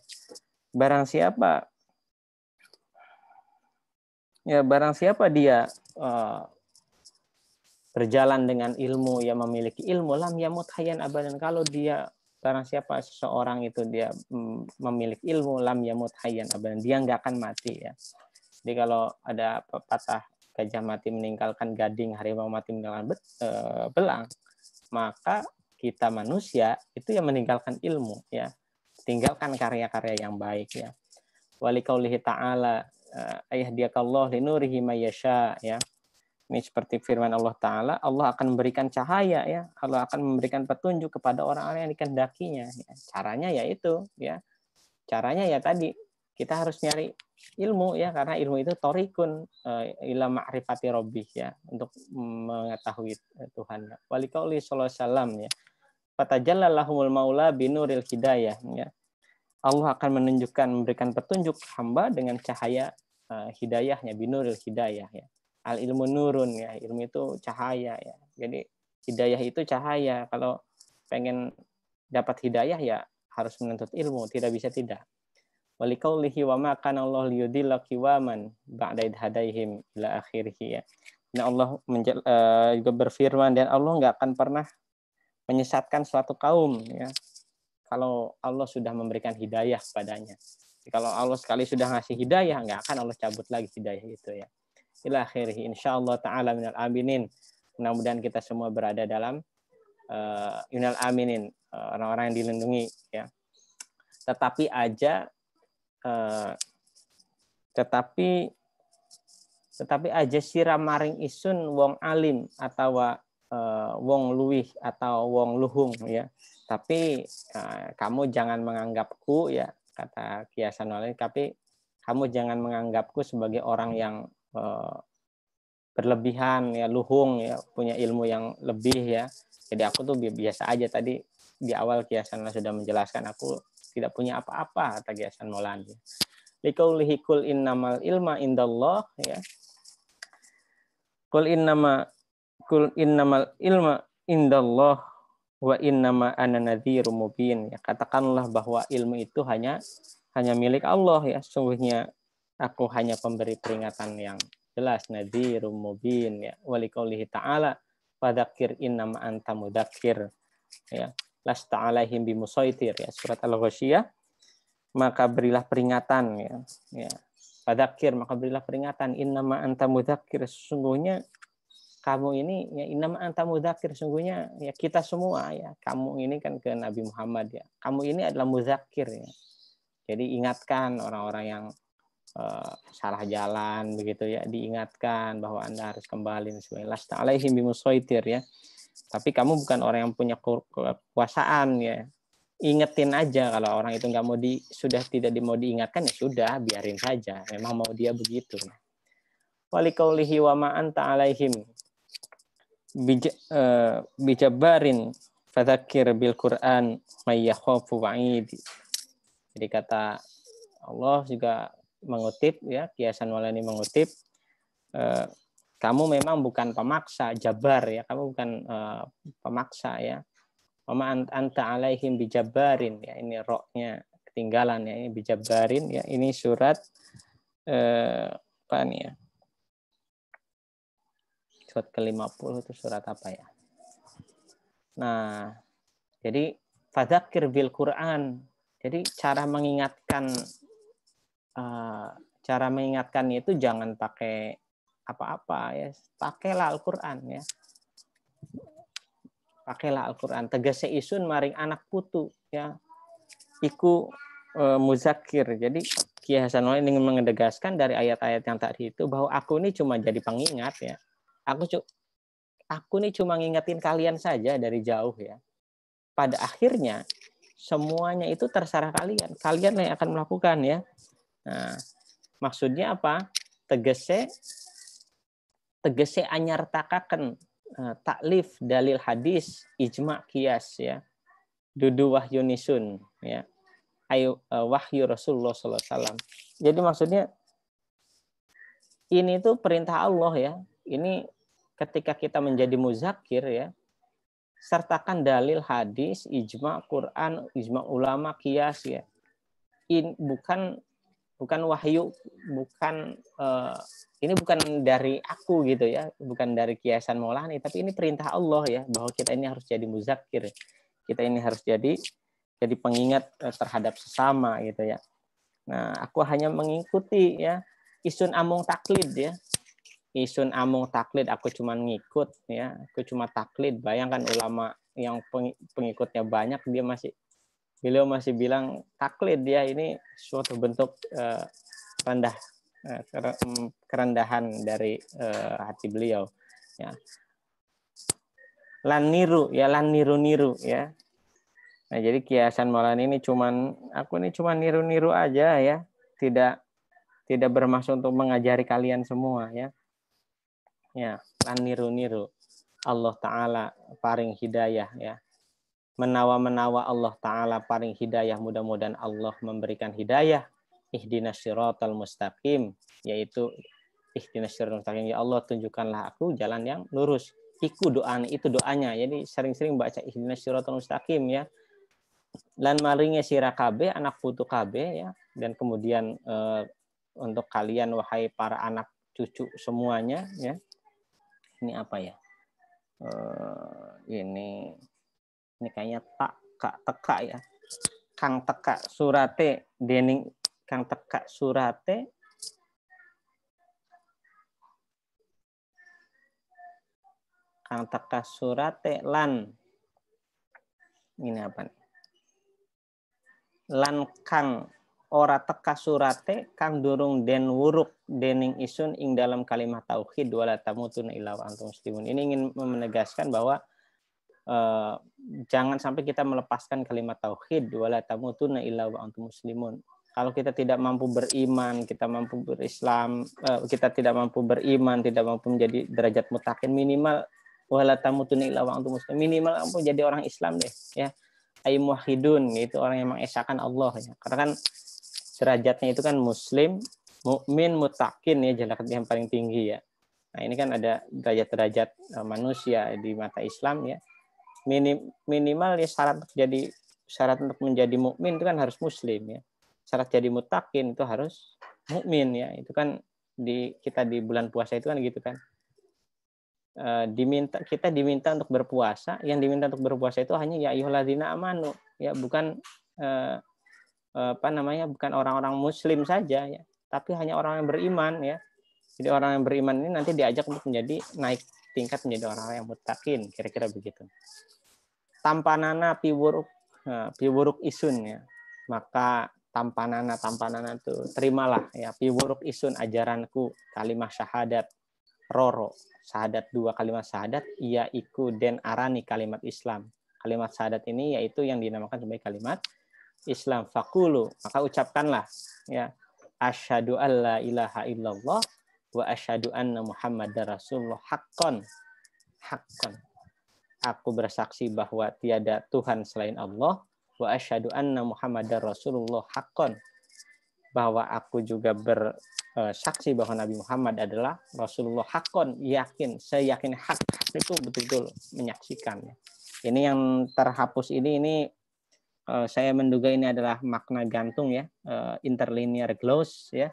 barang siapa ya barang siapa dia eh, berjalan dengan ilmu yang memiliki ilmu lam yamut hayan abadan kalau dia sekarang siapa seseorang itu dia mm, memiliki ilmu lam yamut hayyan abadan, dia nggak akan mati ya. Jadi kalau ada patah gajah mati meninggalkan gading, harimau mati meninggalkan e, belang, maka kita manusia itu yang meninggalkan ilmu ya. Tinggalkan karya-karya yang baik ya. Walikaulihi ta'ala e, ayah dia diakallah linurihi mayasya ya ini seperti firman Allah Ta'ala, Allah akan memberikan cahaya ya, Allah akan memberikan petunjuk kepada orang-orang yang dikendakinya. Ya. Caranya ya itu ya, caranya ya tadi kita harus nyari ilmu ya karena ilmu itu torikun eh, ila ma'rifati robih, ya untuk mengetahui eh, Tuhan. Walikauli sallallahu salam ya. Fatajallalahumul maula binuril hidayah ya. Allah akan menunjukkan memberikan petunjuk hamba dengan cahaya uh, hidayahnya binuril hidayah ya al ilmu nurun ya ilmu itu cahaya ya jadi hidayah itu cahaya kalau pengen dapat hidayah ya harus menuntut ilmu tidak bisa tidak walikaulihi wa ma kana Allah liyudilla qiwaman ba'da hadaihim ila akhirih ya nah Allah eh, juga berfirman dan Allah nggak akan pernah menyesatkan suatu kaum ya kalau Allah sudah memberikan hidayah padanya kalau Allah sekali sudah ngasih hidayah nggak akan Allah cabut lagi hidayah itu ya ila khairih insyaallah taala minal aminin mudah-mudahan kita semua berada dalam uh, eh, inal aminin uh, orang-orang yang dilindungi ya tetapi aja uh, tetapi tetapi aja sira maring isun wong alim atau uh, wong luwih atau wong luhung ya tapi uh, kamu jangan menganggapku ya kata Kiasan Oleh tapi kamu jangan menganggapku sebagai orang yang Eh, berlebihan ya luhung ya punya ilmu yang lebih ya jadi aku tuh biasa aja tadi di awal kiasan sudah menjelaskan aku tidak punya apa-apa kata kiasan Maulana likaulihi kul innamal ilma indallah ya kul innama kul innamal ilma indallah wa innama ana nadhirun mubin ya katakanlah bahwa ilmu itu hanya hanya milik Allah ya sesungguhnya Aku hanya pemberi peringatan yang jelas nadzirum mubin ya walikaulihi ta'ala fadzakir innama anta mudzakir ya lasta alaihim bimusaitir ya surat al-ghasyiyah maka berilah peringatan ya ya fadzakir maka berilah peringatan innama anta mudzakir sesungguhnya kamu ini ya innama anta mudzakir sesungguhnya ya kita semua ya kamu ini kan ke Nabi Muhammad ya kamu ini adalah muzakir ya jadi ingatkan orang-orang yang Eh, salah jalan begitu ya diingatkan bahwa anda harus kembali bismillahirrahmanirrahim ya tapi kamu bukan orang yang punya kekuasaan ya ingetin aja kalau orang itu nggak mau di sudah tidak mau diingatkan ya sudah biarin saja memang mau dia begitu walikaulihi wa ma'an ta'alaihim eh, bijabarin fadzakir bil Qur'an mayyakhofu wa'idi Jadi kata Allah juga mengutip ya Kiasan Walani mengutip eh, kamu memang bukan pemaksa jabar ya kamu bukan eh, pemaksa ya Mama anta alaihim bijabarin ya ini roknya ketinggalan ya ini bijabarin ya ini surat eh, apa nih ya surat ke-50 itu surat apa ya nah jadi fadzakir bil Quran jadi cara mengingatkan Eh, cara mengingatkan itu jangan pakai apa-apa ya pakailah Al-Qur'an ya pakailah Al-Qur'an tegasnya isun maring anak putu ya iku e, eh, muzakir jadi Kiai Wali ingin mengedegaskan dari ayat-ayat yang tadi itu bahwa aku ini cuma jadi pengingat ya aku cu aku ini cuma ngingetin kalian saja dari jauh ya pada akhirnya semuanya itu terserah kalian kalian yang akan melakukan ya Nah, maksudnya apa? Tegese tegese anyartakaken uh, taklif dalil hadis ijma kias ya. Dudu wahyu nisun ya. Ayu, uh, wahyu Rasulullah sallallahu alaihi wasallam. Jadi maksudnya ini tuh perintah Allah ya. Ini ketika kita menjadi muzakir ya, sertakan dalil hadis, ijma Quran, ijma ulama, kias ya. In, bukan bukan wahyu bukan uh, ini bukan dari aku gitu ya bukan dari kiasan Maulani tapi ini perintah Allah ya bahwa kita ini harus jadi muzakir kita ini harus jadi jadi pengingat eh, terhadap sesama gitu ya nah aku hanya mengikuti ya isun among taklid ya isun among taklid aku cuma ngikut ya aku cuma taklid bayangkan ulama yang pengikutnya banyak dia masih beliau masih bilang taklid dia ini suatu bentuk uh, rendah uh, kerendahan dari uh, hati beliau ya lan niru ya lan niru niru ya nah jadi kiasan malan ini cuman aku ini cuman niru niru aja ya tidak tidak bermaksud untuk mengajari kalian semua ya ya lan niru niru Allah Ta'ala paring hidayah ya menawa-menawa Allah Ta'ala paling hidayah. Mudah-mudahan Allah memberikan hidayah. Ihdinas syiratal mustaqim. Yaitu ihdinas syiratal mustaqim. Ya Allah tunjukkanlah aku jalan yang lurus. Iku doa itu doanya. Jadi sering-sering baca ihdinas syiratal mustaqim ya. Lan maringnya sira kabe, anak putu kabe ya. Dan kemudian eh, untuk kalian wahai para anak cucu semuanya ya. Ini apa ya? Eh, ini ini kayaknya tak kak teka ya kang teka surate dening kang teka surate kang teka surate lan ini apa nih lan kang ora teka surate kang durung den wuruk dening isun ing dalam kalimat tauhid wala tamutuna illa antum muslimun ini ingin menegaskan bahwa Eh, jangan sampai kita melepaskan kalimat tauhid wala tamutunna illa wa antum muslimun. Kalau kita tidak mampu beriman, kita mampu berislam, uh, kita tidak mampu beriman, tidak mampu menjadi derajat mutakin minimal wala tamutunna illa wa antum muslimun. Minimal mampu jadi orang Islam deh, ya. Ai muwahhidun itu orang yang mengesahkan Allah ya. Karena kan derajatnya itu kan muslim, mukmin, mutakin ya jalan yang paling tinggi ya. Nah, ini kan ada derajat-derajat eh, manusia di mata Islam ya minim, minimal ya syarat untuk jadi syarat untuk menjadi mukmin itu kan harus muslim ya syarat jadi mutakin itu harus mukmin ya itu kan di kita di bulan puasa itu kan gitu kan e, diminta kita diminta untuk berpuasa yang diminta untuk berpuasa itu hanya ya ayyuhalladzina amanu ya bukan e, e apa namanya bukan orang-orang muslim saja ya tapi hanya orang yang beriman ya jadi orang yang beriman ini nanti diajak untuk menjadi naik tingkat menjadi orang yang mutakin kira-kira begitu tampanana piwuruk nah, piwuruk isun ya maka tampanana tampanana tuh terimalah ya piwuruk isun ajaranku kalimah syahadat roro syahadat dua kalimat syahadat ia iku den arani kalimat Islam kalimat syahadat ini yaitu yang dinamakan sebagai kalimat Islam fakulu maka ucapkanlah ya asyhadu alla ilaha illallah wa asyhadu anna muhammadar rasulullah haqqan haqqan Aku bersaksi bahwa tiada Tuhan selain Allah. Wa asyhadu anna Muhammadar Rasulullah haqqan. Bahwa aku juga bersaksi eh, bahwa Nabi Muhammad adalah Rasulullah haqqan. Yakin, saya yakin hak itu betul-betul menyaksikan. Ini yang terhapus ini ini eh, saya menduga ini adalah makna gantung ya, eh, interlinear gloss ya,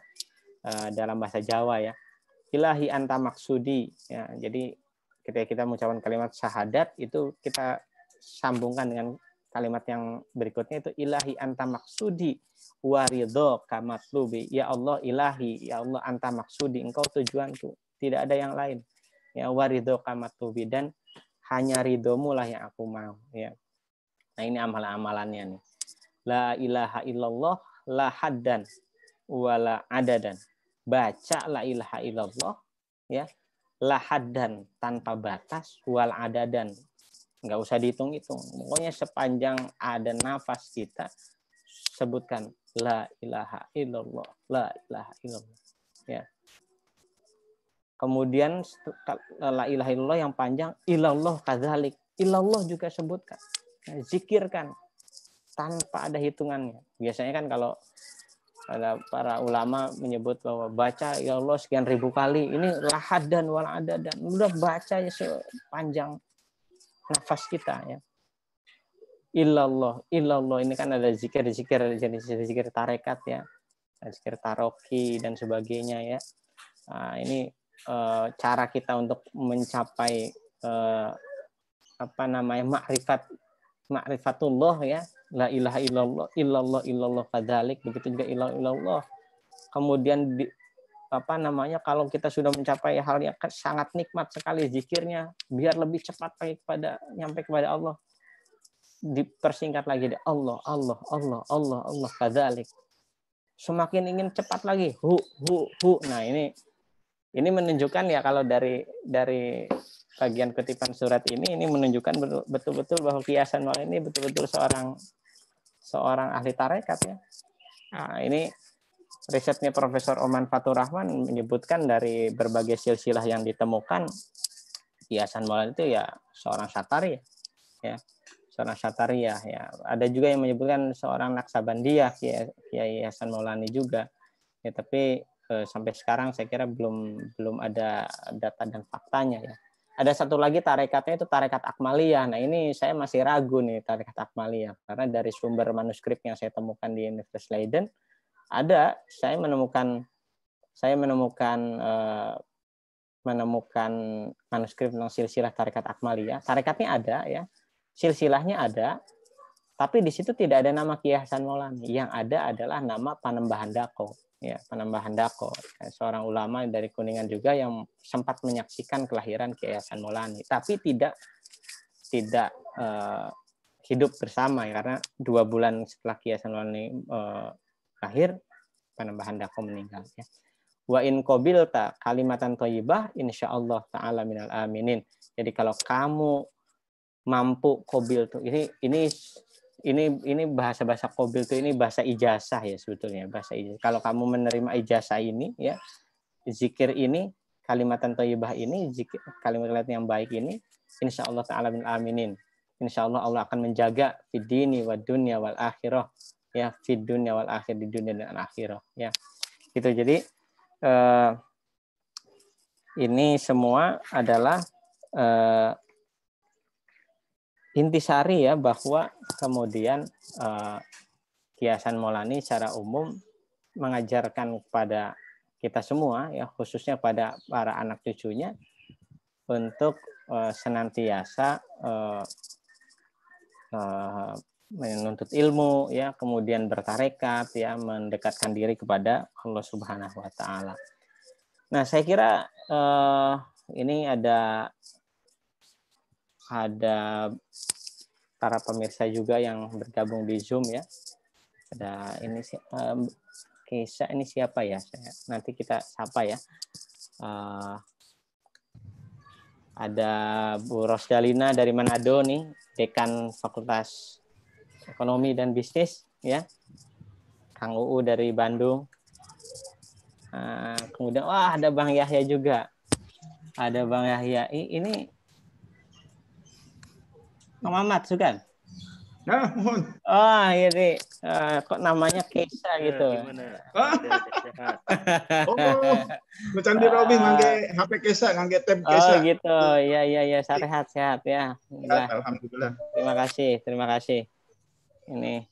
dalam bahasa Jawa ya. Ilahi anta maksudi ya. Jadi ketika kita mengucapkan kalimat syahadat itu kita sambungkan dengan kalimat yang berikutnya itu ilahi anta maksudi waridho kamatlubi ya Allah ilahi ya Allah anta maksudi engkau tujuanku tidak ada yang lain ya waridho kamatlubi dan hanya ridhomu lah yang aku mau ya nah ini amalan-amalannya nih la ilaha illallah la haddan wala adadan baca la ilaha illallah ya lahad dan tanpa batas wal dan nggak usah dihitung itu, pokoknya sepanjang ada nafas kita sebutkan la ilaha illallah la ilaha illallah ya kemudian la ilaha illallah yang panjang ilallah kadzalik ilallah juga sebutkan zikirkan tanpa ada hitungannya biasanya kan kalau ada para ulama menyebut bahwa baca ya Allah sekian ribu kali. Ini lahad dan wal dan udah baca ya sepanjang nafas kita ya. Illallah, illallah ini kan ada zikir-zikir jenis zikir tarekat ya. Zikir taroki dan sebagainya ya. Nah, ini e, cara kita untuk mencapai e, apa namanya makrifat makrifatullah ya la ilaha illallah illallah illallah kadzalik begitu juga ilah illallah kemudian di, apa namanya kalau kita sudah mencapai hal yang sangat nikmat sekali zikirnya biar lebih cepat sampai kepada nyampe kepada Allah dipersingkat lagi di Allah Allah Allah Allah Allah kadzalik semakin ingin cepat lagi hu hu hu nah ini ini menunjukkan ya kalau dari dari bagian kutipan surat ini ini menunjukkan betul-betul bahwa kiasan mal ini betul-betul seorang seorang ahli tarekat ya. Nah, ini risetnya Profesor Oman Fatur Rahman menyebutkan dari berbagai silsilah yang ditemukan ya Hasan itu ya seorang satari ya seorang satari ya ada juga yang menyebutkan seorang naksabandiyah ya Kiai Hasan Maulani juga ya tapi eh, sampai sekarang saya kira belum belum ada data dan faktanya ya ada satu lagi tarekatnya itu tarekat Akmalia. Nah ini saya masih ragu nih tarekat Akmalia karena dari sumber manuskrip yang saya temukan di Universitas Leiden ada saya menemukan saya menemukan eh, menemukan manuskrip tentang silsilah tarekat Akmalia. Tarekatnya ada ya, silsilahnya ada, tapi di situ tidak ada nama Kiai Hasan Maulani. Yang ada adalah nama Panembahan Dako ya penambahan dako eh, seorang ulama dari kuningan juga yang sempat menyaksikan kelahiran Kiai Hasan Maulani tapi tidak tidak uh, hidup bersama ya karena dua bulan setelah Kiai Hasan Maulani uh, lahir penambahan dako meninggal ya wa in qabilta kalimatan insya Allah taala minal aminin jadi kalau kamu mampu kobil tuh ini ini ini ini bahasa bahasa kobil itu ini bahasa ijazah ya sebetulnya bahasa ijazah. Kalau kamu menerima ijazah ini ya zikir ini kalimat toyibah ini zikir, kalimat yang baik ini insya Allah taala bin aminin insya Allah Allah akan menjaga fidini wa dunia wal akhirah ya fid dunia wal akhir di dunia dan akhirah ya itu jadi eh, ini semua adalah eh, intisari ya bahwa kemudian uh, Kiasan Molani secara umum mengajarkan kepada kita semua ya khususnya pada para anak cucunya untuk uh, senantiasa uh, uh, menuntut ilmu ya kemudian bertarekat ya mendekatkan diri kepada Allah Subhanahu wa taala. Nah, saya kira uh, ini ada ada para pemirsa juga yang bergabung di Zoom ya. Ada ini um, Keisha ini siapa ya? nanti kita sapa ya. Uh, ada Bu Rosdalina dari Manado nih, dekan Fakultas Ekonomi dan Bisnis ya. Kang UU dari Bandung. Uh, kemudian wah ada Bang Yahya juga. Ada Bang Yahya. Ini Kang Mamat Sugan. Ya, mohon. Oh, iya uh, kok namanya kesa ya, gitu. Gimana? Ah. Ya, oh, ah. oh Candi Robi ngangge HP kesa, ngangge tab kesa. Oh, gitu. Ya, ya, ya. Sehat, sehat ya. ya Alhamdulillah. Terima kasih, terima kasih. Ini.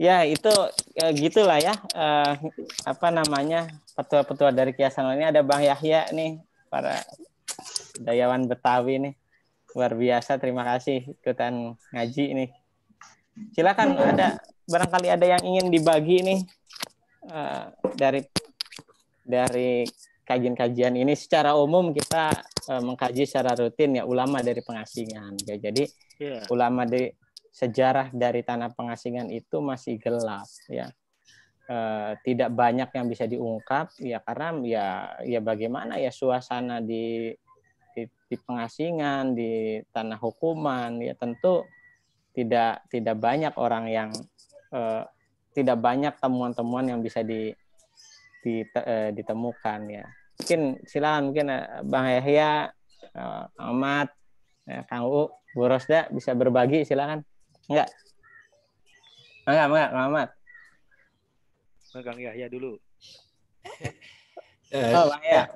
Ya, itu e, gitulah ya. E, apa namanya? Petua-petua dari Kiasan ini ada Bang Yahya nih, para dayawan Betawi nih luar biasa terima kasih ikutan ngaji ini. silakan ada barangkali ada yang ingin dibagi ini uh, eh, dari dari kajian-kajian ini secara umum kita uh, mengkaji secara rutin ya ulama dari pengasingan ya jadi yeah. ulama di sejarah dari tanah pengasingan itu masih gelap ya Uh, tidak banyak yang bisa diungkap ya karena ya ya bagaimana ya suasana di di, di pengasingan, di tanah hukuman, ya tentu tidak tidak banyak orang yang eh, tidak banyak temuan-temuan yang bisa di, di eh, ditemukan ya. Mungkin silakan mungkin eh, Bang Yahya, eh, Ahmad, eh, Kang U, Bu Rosda bisa berbagi silakan. Enggak. Enggak, enggak, Kang Ahmad. Kang Yahya dulu. Eh, oh, Bang Yahya.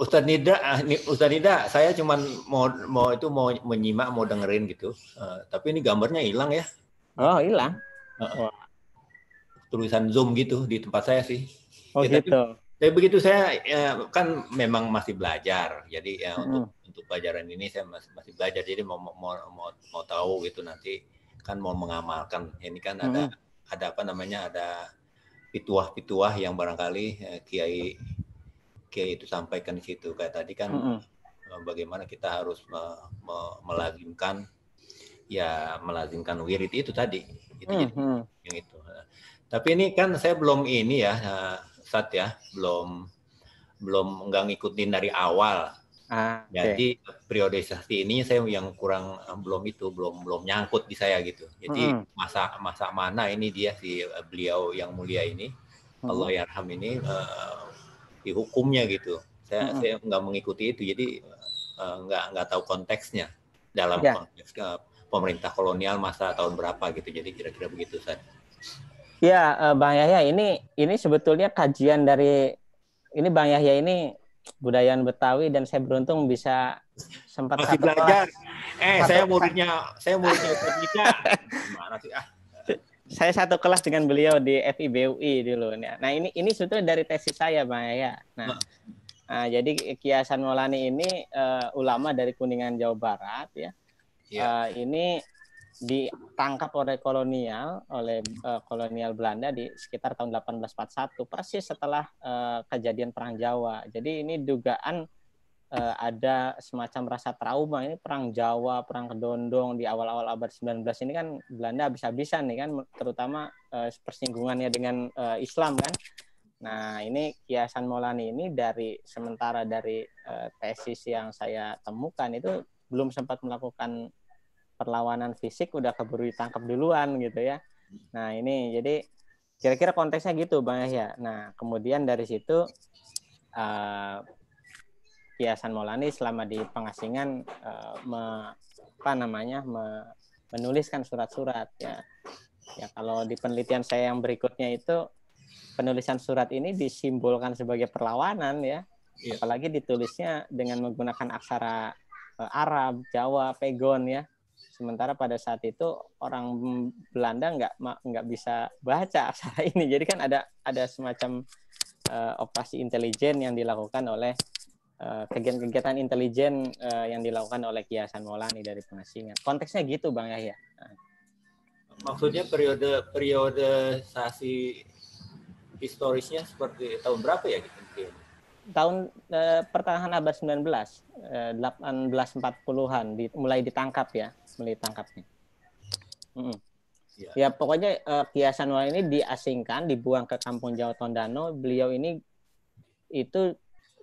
Ustaz Nida, ah, Ustaz Nida, saya cuma mau mau itu mau menyimak, mau dengerin gitu. Uh, tapi ini gambarnya hilang ya? Oh hilang. Uh, tulisan zoom gitu di tempat saya sih. Oh ya, gitu. Tapi, tapi begitu saya ya, kan memang masih belajar, jadi ya, hmm. untuk untuk pelajaran ini saya masih masih belajar, jadi mau mau mau, mau tahu gitu nanti kan mau mengamalkan. Ini kan ada hmm. ada apa namanya ada pituah-pituah yang barangkali eh, kiai Kiai itu sampaikan di situ kayak tadi kan mm -hmm. bagaimana kita harus me me melazimkan ya melazimkan wirid itu tadi itu mm -hmm. yang itu tapi ini kan saya belum ini ya eh, saat ya belum belum nggak ngikutin dari awal ah, jadi okay. periodisasi ini saya yang kurang eh, belum itu belum belum nyangkut di saya gitu jadi mm -hmm. masa masa mana ini dia si beliau yang mulia ini mm -hmm. Allah yarham ini uh, di hukumnya gitu. Saya hmm saya nggak mengikuti itu, jadi uh, nggak nggak tahu konteksnya dalam ya. konteks uh, pemerintah kolonial masa tahun berapa gitu. Jadi kira-kira begitu saya Ya, eh, Bang Yahya ini ini sebetulnya kajian dari ini Bang Yahya ini budayawan Betawi dan saya beruntung bisa sempat masih belajar. Eh, saya muridnya, saya muridnya Ustaz *laughs* Gimana sih ah? saya satu kelas dengan beliau di FIBUI dulu. Nah ini ini sebetulnya dari tesis saya, Pak ya. Nah, nah jadi Kiasan Maulani ini uh, ulama dari Kuningan Jawa Barat ya. ya. Uh, ini ditangkap oleh kolonial oleh uh, kolonial Belanda di sekitar tahun 1841 persis setelah uh, kejadian Perang Jawa. Jadi ini dugaan uh, ada semacam rasa trauma ini perang Jawa, perang Kedondong di awal-awal abad 19 ini kan Belanda habis-habisan nih kan terutama uh, persinggungannya dengan uh, Islam kan. Nah, ini kiasan Maulani ini dari sementara dari uh, tesis yang saya temukan itu belum sempat melakukan perlawanan fisik udah keburu ditangkap duluan gitu ya. Nah, ini jadi kira-kira konteksnya gitu Bang Yahya. Nah, kemudian dari situ uh, Yayasan Maulani selama di pengasingan uh, me, apa namanya me, menuliskan surat-surat ya. Ya kalau di penelitian saya yang berikutnya itu penulisan surat ini disimbolkan sebagai perlawanan ya. Yeah. Apalagi ditulisnya dengan menggunakan aksara eh, Arab, Jawa, Pegon ya. Sementara pada saat itu orang Belanda nggak nggak bisa baca *laughs* aksara ini. Jadi kan ada ada semacam uh, operasi intelijen yang dilakukan oleh Eh, kegiatan-kegiatan intelijen uh, yang dilakukan oleh Kiasan Molani dari pengasingan. Konteksnya gitu Bang Yahya. Maksudnya periode periode sasi historisnya seperti tahun berapa ya gitu? Tahun eh, pertengahan abad 19, eh, 1840-an di, mulai ditangkap ya, mulai ditangkapnya. Mm -hmm. ya. pokoknya eh, Kiasan Maulani ini diasingkan, dibuang ke kampung Jawa Tondano. Beliau ini itu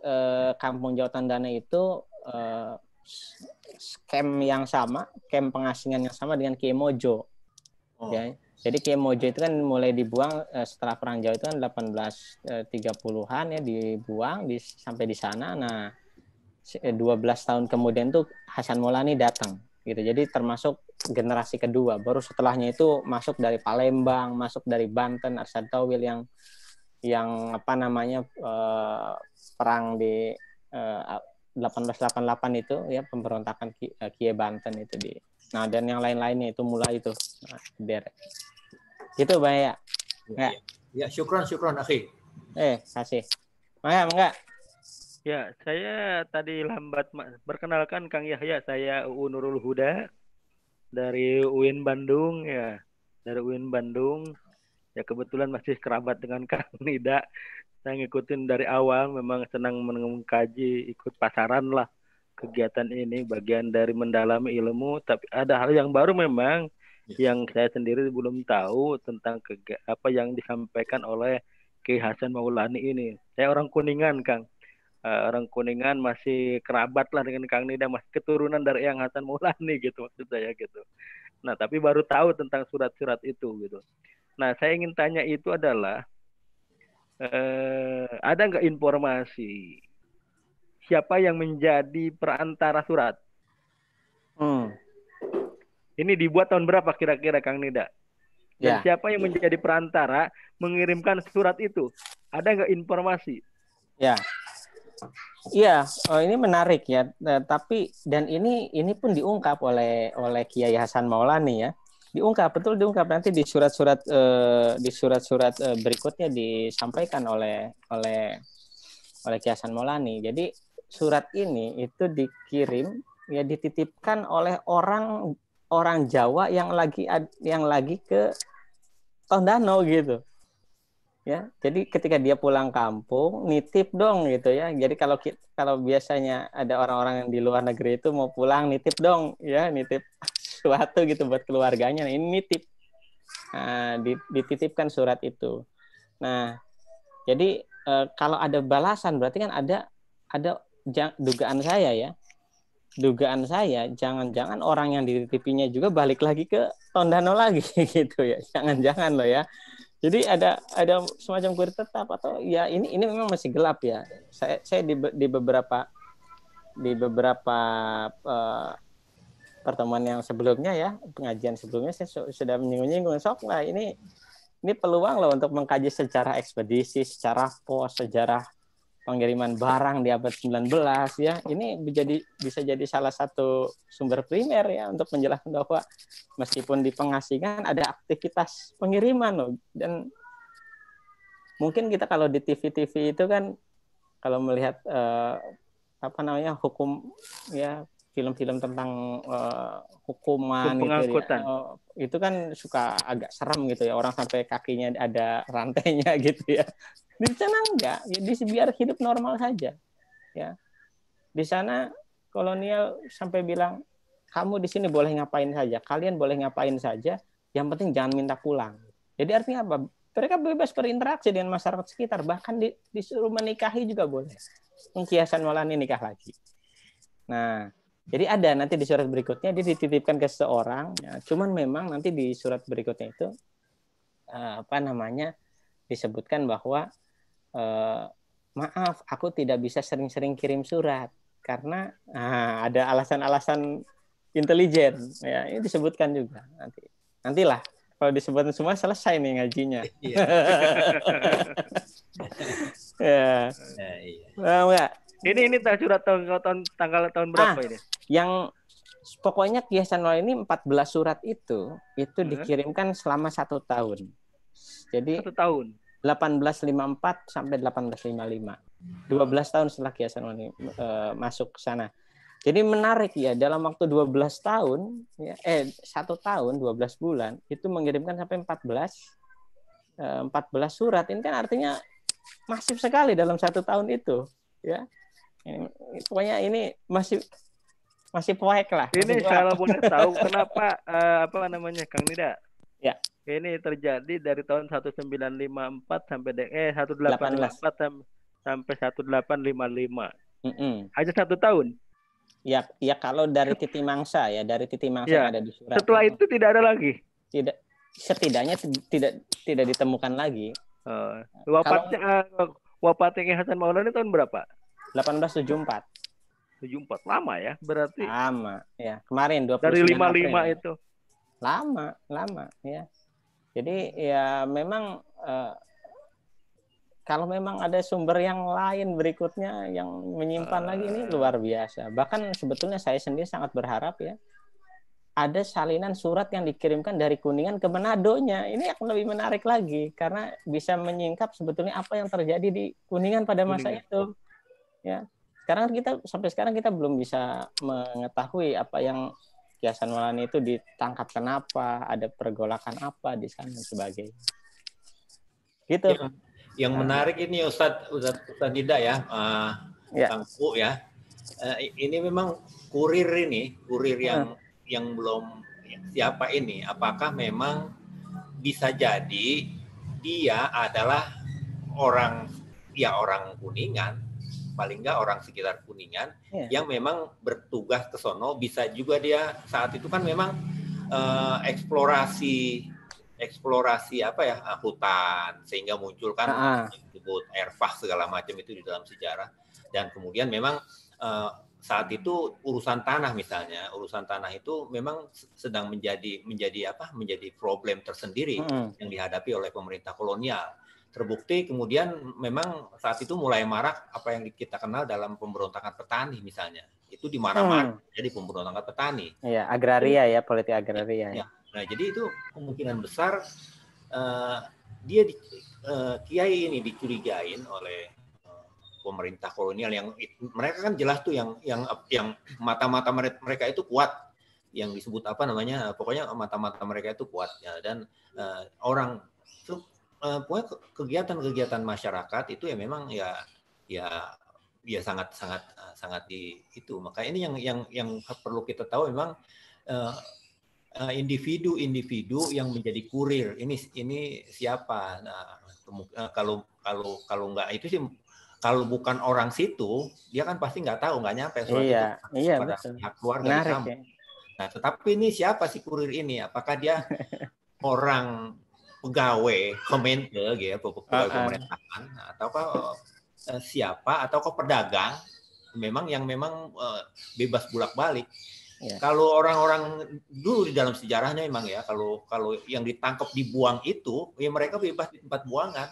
eh, Kampung Jawa Tandana itu eh, camp yang sama, camp pengasingan yang sama dengan Kemojo. Oh. Ya. Jadi Kemojo itu kan mulai dibuang eh, setelah Perang Jawa itu kan 1830-an eh, ya dibuang di, sampai di sana. Nah, 12 eh, tahun kemudian tuh Hasan Molani datang gitu. Jadi termasuk generasi kedua. Baru setelahnya itu masuk dari Palembang, masuk dari Banten, Arsad Tawil yang yang apa namanya uh, perang di eh, uh, 1888 itu ya pemberontakan Kie eh, Banten itu di nah dan yang lain-lainnya itu mulai itu nah, Itu gitu bang ya enggak ya, ya, ya syukron syukron akhi eh kasih Maya enggak ya saya tadi lambat berkenalkan Kang Yahya saya UU Nurul Huda dari UIN Bandung ya dari UIN Bandung ya kebetulan masih kerabat dengan Kang Nida saya ngikutin dari awal memang senang mengkaji ikut pasaran lah kegiatan ini bagian dari mendalami ilmu tapi ada hal yang baru memang yes. yang saya sendiri belum tahu tentang apa yang disampaikan oleh Ki Hasan Maulani ini saya orang Kuningan Kang uh, orang Kuningan masih kerabat lah dengan Kang Nida masih keturunan dari yang Hasan Maulani *laughs* gitu maksud saya gitu nah tapi baru tahu tentang surat-surat itu gitu nah saya ingin tanya itu adalah eh, ada nggak informasi siapa yang menjadi perantara surat? Hmm. Ini dibuat tahun berapa kira-kira Kang Nida? Dan ya. siapa yang menjadi perantara mengirimkan surat itu? Ada nggak informasi? Ya, Iya, oh, ini menarik ya. Nah, tapi dan ini ini pun diungkap oleh oleh Kiai Hasan Maulani ya diungkap betul diungkap nanti di surat-surat uh, di surat-surat uh, berikutnya disampaikan oleh oleh oleh Kiasan Maulani. Jadi surat ini itu dikirim ya dititipkan oleh orang orang Jawa yang lagi yang lagi ke Tondano gitu. Ya, jadi ketika dia pulang kampung nitip dong gitu ya. Jadi kalau kalau biasanya ada orang-orang yang di luar negeri itu mau pulang nitip dong ya, nitip sesuatu gitu buat keluarganya. Nah, ini tip Nah, dititipkan surat itu. Nah, jadi eh, kalau ada balasan berarti kan ada ada dugaan saya ya. Dugaan saya jangan-jangan orang yang dititipinya juga balik lagi ke Tondano lagi *laughs* gitu ya. Jangan-jangan loh ya. Jadi ada ada semacam kurir tetap atau ya ini ini memang masih gelap ya. Saya saya di, di beberapa di beberapa uh, pertemuan yang sebelumnya ya pengajian sebelumnya saya sudah menyinggung-nyinggung sok lah ini ini peluang loh untuk mengkaji secara ekspedisi, secara pos, sejarah pengiriman barang di abad 19 ya. Ini menjadi bisa jadi salah satu sumber primer ya untuk menjelaskan bahwa meskipun di pengasingan ada aktivitas pengiriman loh dan mungkin kita kalau di TV-TV itu kan kalau melihat eh, apa namanya hukum ya film-film tentang uh, hukuman gitu ya. Uh, itu kan suka agak serem gitu ya orang sampai kakinya ada rantainya *laughs* gitu ya di sana enggak ya di biar hidup normal saja ya di sana kolonial sampai bilang kamu di sini boleh ngapain saja kalian boleh ngapain saja yang penting jangan minta pulang jadi artinya apa mereka bebas berinteraksi dengan masyarakat sekitar bahkan di, disuruh menikahi juga boleh mengkiasan malah ini nikah lagi nah jadi ada nanti di surat berikutnya dia dititipkan ke seseorang. Ya, cuman memang nanti di surat berikutnya itu eh, apa namanya disebutkan bahwa eh, maaf aku tidak bisa sering-sering kirim surat karena nah, ada alasan-alasan intelijen ya ini disebutkan juga nanti nantilah kalau disebutkan semua selesai nih ngajinya. *laughs* Iya. *laughs* ya. Nah, iya. Nah, Ini ini surat tahun tahun tanggal tahun berapa ah, ini? yang pokoknya Kiasan nol ini 14 surat itu itu hmm. dikirimkan selama satu tahun. Jadi satu tahun. 1854 sampai 1855. 12 tahun setelah Kiasan nol ini uh, masuk ke sana. Jadi menarik ya dalam waktu 12 tahun ya eh satu tahun 12 bulan itu mengirimkan sampai 14 14 eh, surat ini kan artinya masif sekali dalam satu tahun itu ya. Ini, pokoknya ini masih masih poek lah. Ini kalau *laughs* boleh tahu kenapa uh, apa namanya Kang Nida? Ya. Ini terjadi dari tahun 1954 sampai de eh 1884 sampai 1855. Mm -mm. Hanya satu tahun. Ya, ya kalau dari titi mangsa ya, dari titi mangsa ya. ada di surat. Setelah itu tidak ada lagi. Tidak, setidaknya tidak tidak ditemukan lagi. Uh, oh. wapatnya, kalau, uh, eh, wapatnya Hasan Maulana tahun berapa? 1874 empat lama ya berarti. Lama ya. Kemarin dua Dari lima lima ya. itu. Lama, lama ya. Jadi ya memang uh, kalau memang ada sumber yang lain berikutnya yang menyimpan uh. lagi ini eh. luar biasa. Bahkan sebetulnya saya sendiri sangat berharap ya ada salinan surat yang dikirimkan dari Kuningan ke Menadonya. Ini akan lebih menarik lagi karena bisa menyingkap sebetulnya apa yang terjadi di Kuningan pada masa Kuningan. itu. Ya sekarang kita sampai sekarang kita belum bisa mengetahui apa yang Kiasan Melani itu ditangkap kenapa, ada pergolakan apa di sana dan sebagainya. Gitu. yang, yang nah. menarik ini Ustadz Ustadz, Ustadz ya, uh, ya. Kang Fu ya. Uh, ini memang kurir ini, kurir yang hmm. yang belum siapa ini, apakah memang bisa jadi dia adalah orang ya orang kuningan paling nggak orang sekitar Kuningan yeah. yang memang bertugas ke sono bisa juga dia saat itu kan memang uh, eksplorasi eksplorasi apa ya eh, hutan sehingga muncul kan uh ah, -huh. Ah. disebut erfah segala macam itu di dalam sejarah dan kemudian memang uh, saat itu urusan tanah misalnya urusan tanah itu memang sedang menjadi menjadi apa menjadi problem tersendiri mm -hmm. yang dihadapi oleh pemerintah kolonial terbukti kemudian memang saat itu mulai marak apa yang kita kenal dalam pemberontakan petani misalnya itu hmm. ya, di marah hmm. jadi pemberontakan petani ya agraria ya politik agraria ya. Iya. nah jadi itu kemungkinan besar uh, dia di, uh, kiai ini dicurigain oleh eh, pemerintah kolonial yang mereka kan jelas tuh yang yang yang mata-mata mereka itu kuat yang disebut apa namanya pokoknya mata-mata mereka itu kuat ya dan uh, orang Eh, kegiatan-kegiatan masyarakat itu ya memang ya ya ya sangat sangat eh, sangat di itu maka ini yang yang yang perlu kita tahu memang individu-individu eh, yang menjadi kurir ini ini siapa nah kalau kalau kalau nggak itu sih kalau bukan orang situ dia kan pasti nggak tahu nggak nyampe soal iya, itu iya, pada betul. pihak keluarga Menarik, Ya. Nah tetapi ini siapa sih kurir ini apakah dia *laughs* orang pegawai komentar gitu, pegawai uh, pemerintahan nah, atau uh, siapa atau kok pedagang memang yang memang eh, bebas bulak balik Yeah. Kalau orang-orang dulu di dalam sejarahnya memang ya kalau kalau yang ditangkap dibuang itu ya mereka bebas di tempat buangan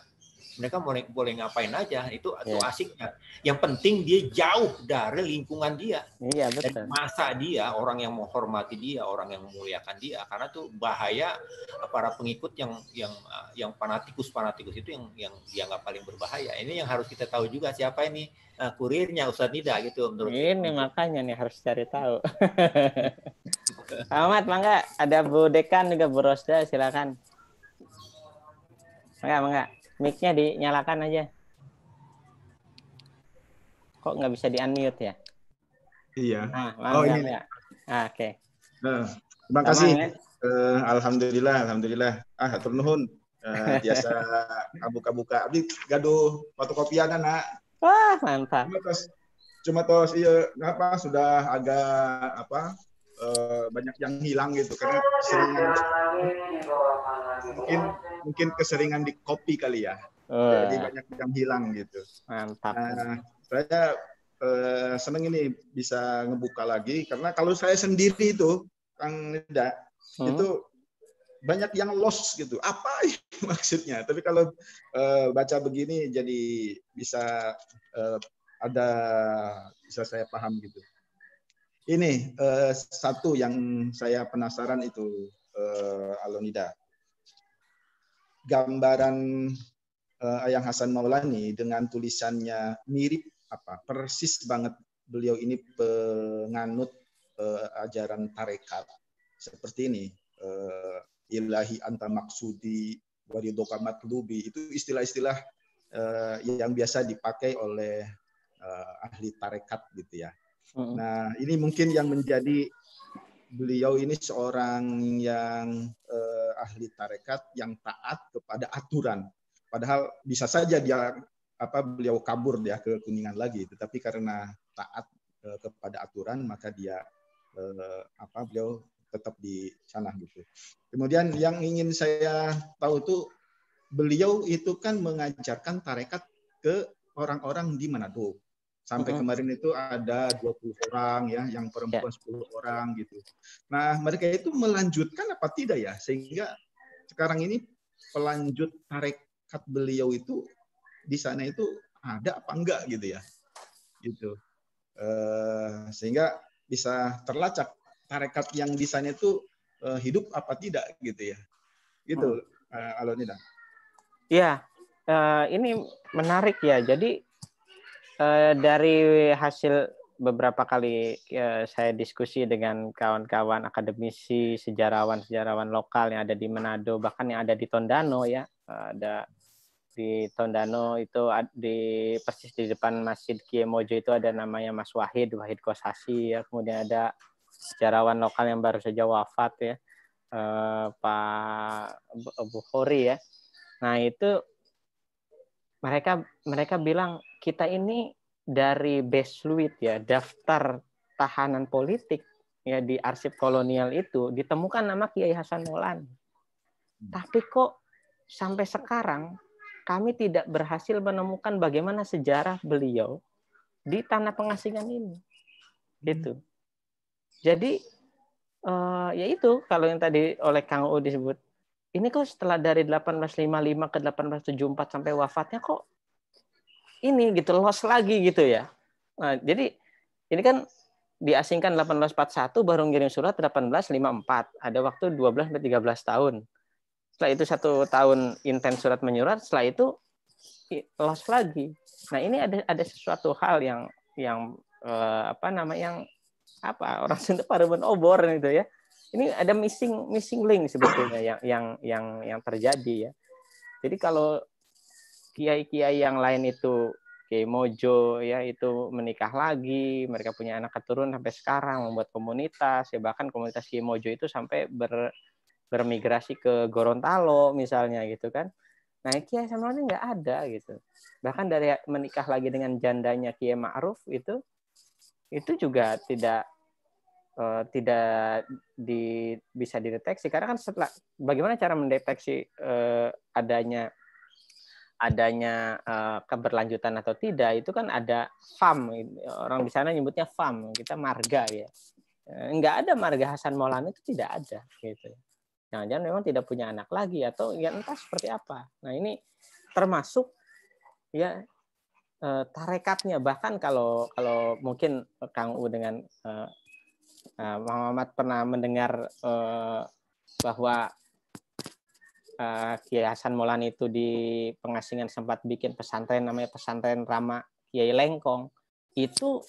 mereka boleh boleh ngapain aja itu itu iya. asiknya yang penting dia jauh dari lingkungan dia yeah, betul. dari masa dia orang yang menghormati dia orang yang memuliakan dia karena tuh bahaya eh, para pengikut yang yang eh, yang panatikus panatikus itu yang yang dianggap paling berbahaya ini yang harus kita tahu juga siapa ini uh, kurirnya Ustadz Nida gitu menurut ini itu. makanya nih harus cari tahu Selamat *laughs* mangga ada Bu Dekan juga Bu Rosda silakan mangga mangga Mic-nya dinyalakan aja. Kok nggak bisa di-unmute ya? Iya. Nah, oh, ini. Ya? Ah, oke. Okay. Nah, terima Sama, kasih. Ya? Uh, alhamdulillah, alhamdulillah. Ah, hatur nuhun. Uh, *laughs* biasa kabuka-buka. Abdi gaduh fotokopian anak. Wah, mantap. Cuma tos, cuma tos iya apa sudah agak apa Eh, banyak yang hilang gitu karena sering mungkin mungkin keseringan di copy kali ya uh. jadi banyak yang hilang gitu mantap nah, saya uh, seneng ini bisa ngebuka lagi karena kalau saya sendiri itu kang Nida hmm. itu banyak yang lost gitu apa *laughs* maksudnya tapi kalau uh, baca begini jadi bisa uh, ada bisa saya paham gitu ini eh, satu yang saya penasaran itu eh, Alonida. Gambaran eh, Ayang Hasan Maulani dengan tulisannya mirip apa persis banget beliau ini penganut eh, ajaran tarekat seperti ini eh, ilahi anta maksudi waridoka matlubi itu istilah-istilah eh, yang biasa dipakai oleh eh, ahli tarekat gitu ya Nah, ini mungkin yang menjadi beliau ini seorang yang eh, ahli tarekat yang taat kepada aturan. Padahal bisa saja dia apa beliau kabur ya ke Kuningan lagi, tetapi karena taat eh, kepada aturan maka dia eh, apa beliau tetap di sana gitu. Kemudian yang ingin saya tahu itu beliau itu kan mengajarkan tarekat ke orang-orang di Manado. Sampai mm-hmm. kemarin itu ada 20 orang ya, yang perempuan yeah. Ya. 10 orang gitu. Nah, mereka itu melanjutkan apa tidak ya? Sehingga sekarang ini pelanjut tarekat beliau itu di sana itu ada apa enggak gitu ya. Gitu. Uh, sehingga bisa terlacak tarekat yang di sana itu uh, hidup apa tidak gitu ya. Gitu, hmm. uh, Alonida. Ya, uh, ini menarik ya. Jadi Eh, dari hasil beberapa kali uh, saya diskusi dengan kawan-kawan akademisi, sejarawan-sejarawan lokal yang ada di Manado, bahkan yang ada di Tondano ya, eh, ada di Tondano itu di persis di depan Masjid Kiemojo Mojo itu ada namanya Mas Wahid, Wahid Kosasi ya. Kemudian ada sejarawan lokal yang baru saja wafat ya. Pak Bukhori ya. Nah, itu mereka mereka bilang kita ini dari Besluit ya daftar tahanan politik ya di arsip kolonial itu ditemukan nama Kiai Hasan Molan. Hmm. Tapi kok sampai sekarang kami tidak berhasil menemukan bagaimana sejarah beliau di tanah pengasingan ini. Hmm. Gitu. Jadi eh, ya itu kalau yang tadi oleh Kang U disebut ini kok setelah dari 1855 ke 1874 sampai wafatnya kok ini gitu los lagi gitu ya. Nah, jadi ini kan diasingkan 1841 baru ngirim surat 1854. Ada waktu 12 sampai 13 tahun. Setelah itu satu tahun intens surat menyurat, setelah itu los lagi. Nah, ini ada ada sesuatu hal yang yang eh, apa nama yang apa orang *laughs* Sunda pada obor gitu ya ini ada missing missing link sebetulnya yang yang yang yang terjadi ya. Jadi kalau kiai-kiai yang lain itu Kiai Mojo ya itu menikah lagi, mereka punya anak keturunan sampai sekarang membuat komunitas ya bahkan komunitas Kiai Mojo itu sampai ber, bermigrasi ke Gorontalo misalnya gitu kan. Nah, Kiai sama ini nggak ada gitu. Bahkan dari menikah lagi dengan jandanya Kiai Ma'ruf itu itu juga tidak uh, tidak di, bisa dideteksi karena kan setelah bagaimana cara mendeteksi uh, adanya adanya uh, keberlanjutan atau tidak itu kan ada FAM orang di sana nyebutnya FAM kita marga ya nggak ada marga Hasan Maulana itu tidak ada gitu jangan-jangan nah, memang tidak punya anak lagi atau ya entah seperti apa nah ini termasuk ya tarekatnya bahkan kalau kalau mungkin Kang U dengan Nah, Bang Mamat pernah mendengar eh, bahwa eh, Kiai Hasan Molan itu di pengasingan sempat bikin pesantren namanya pesantren Rama Kiai Lengkong. Itu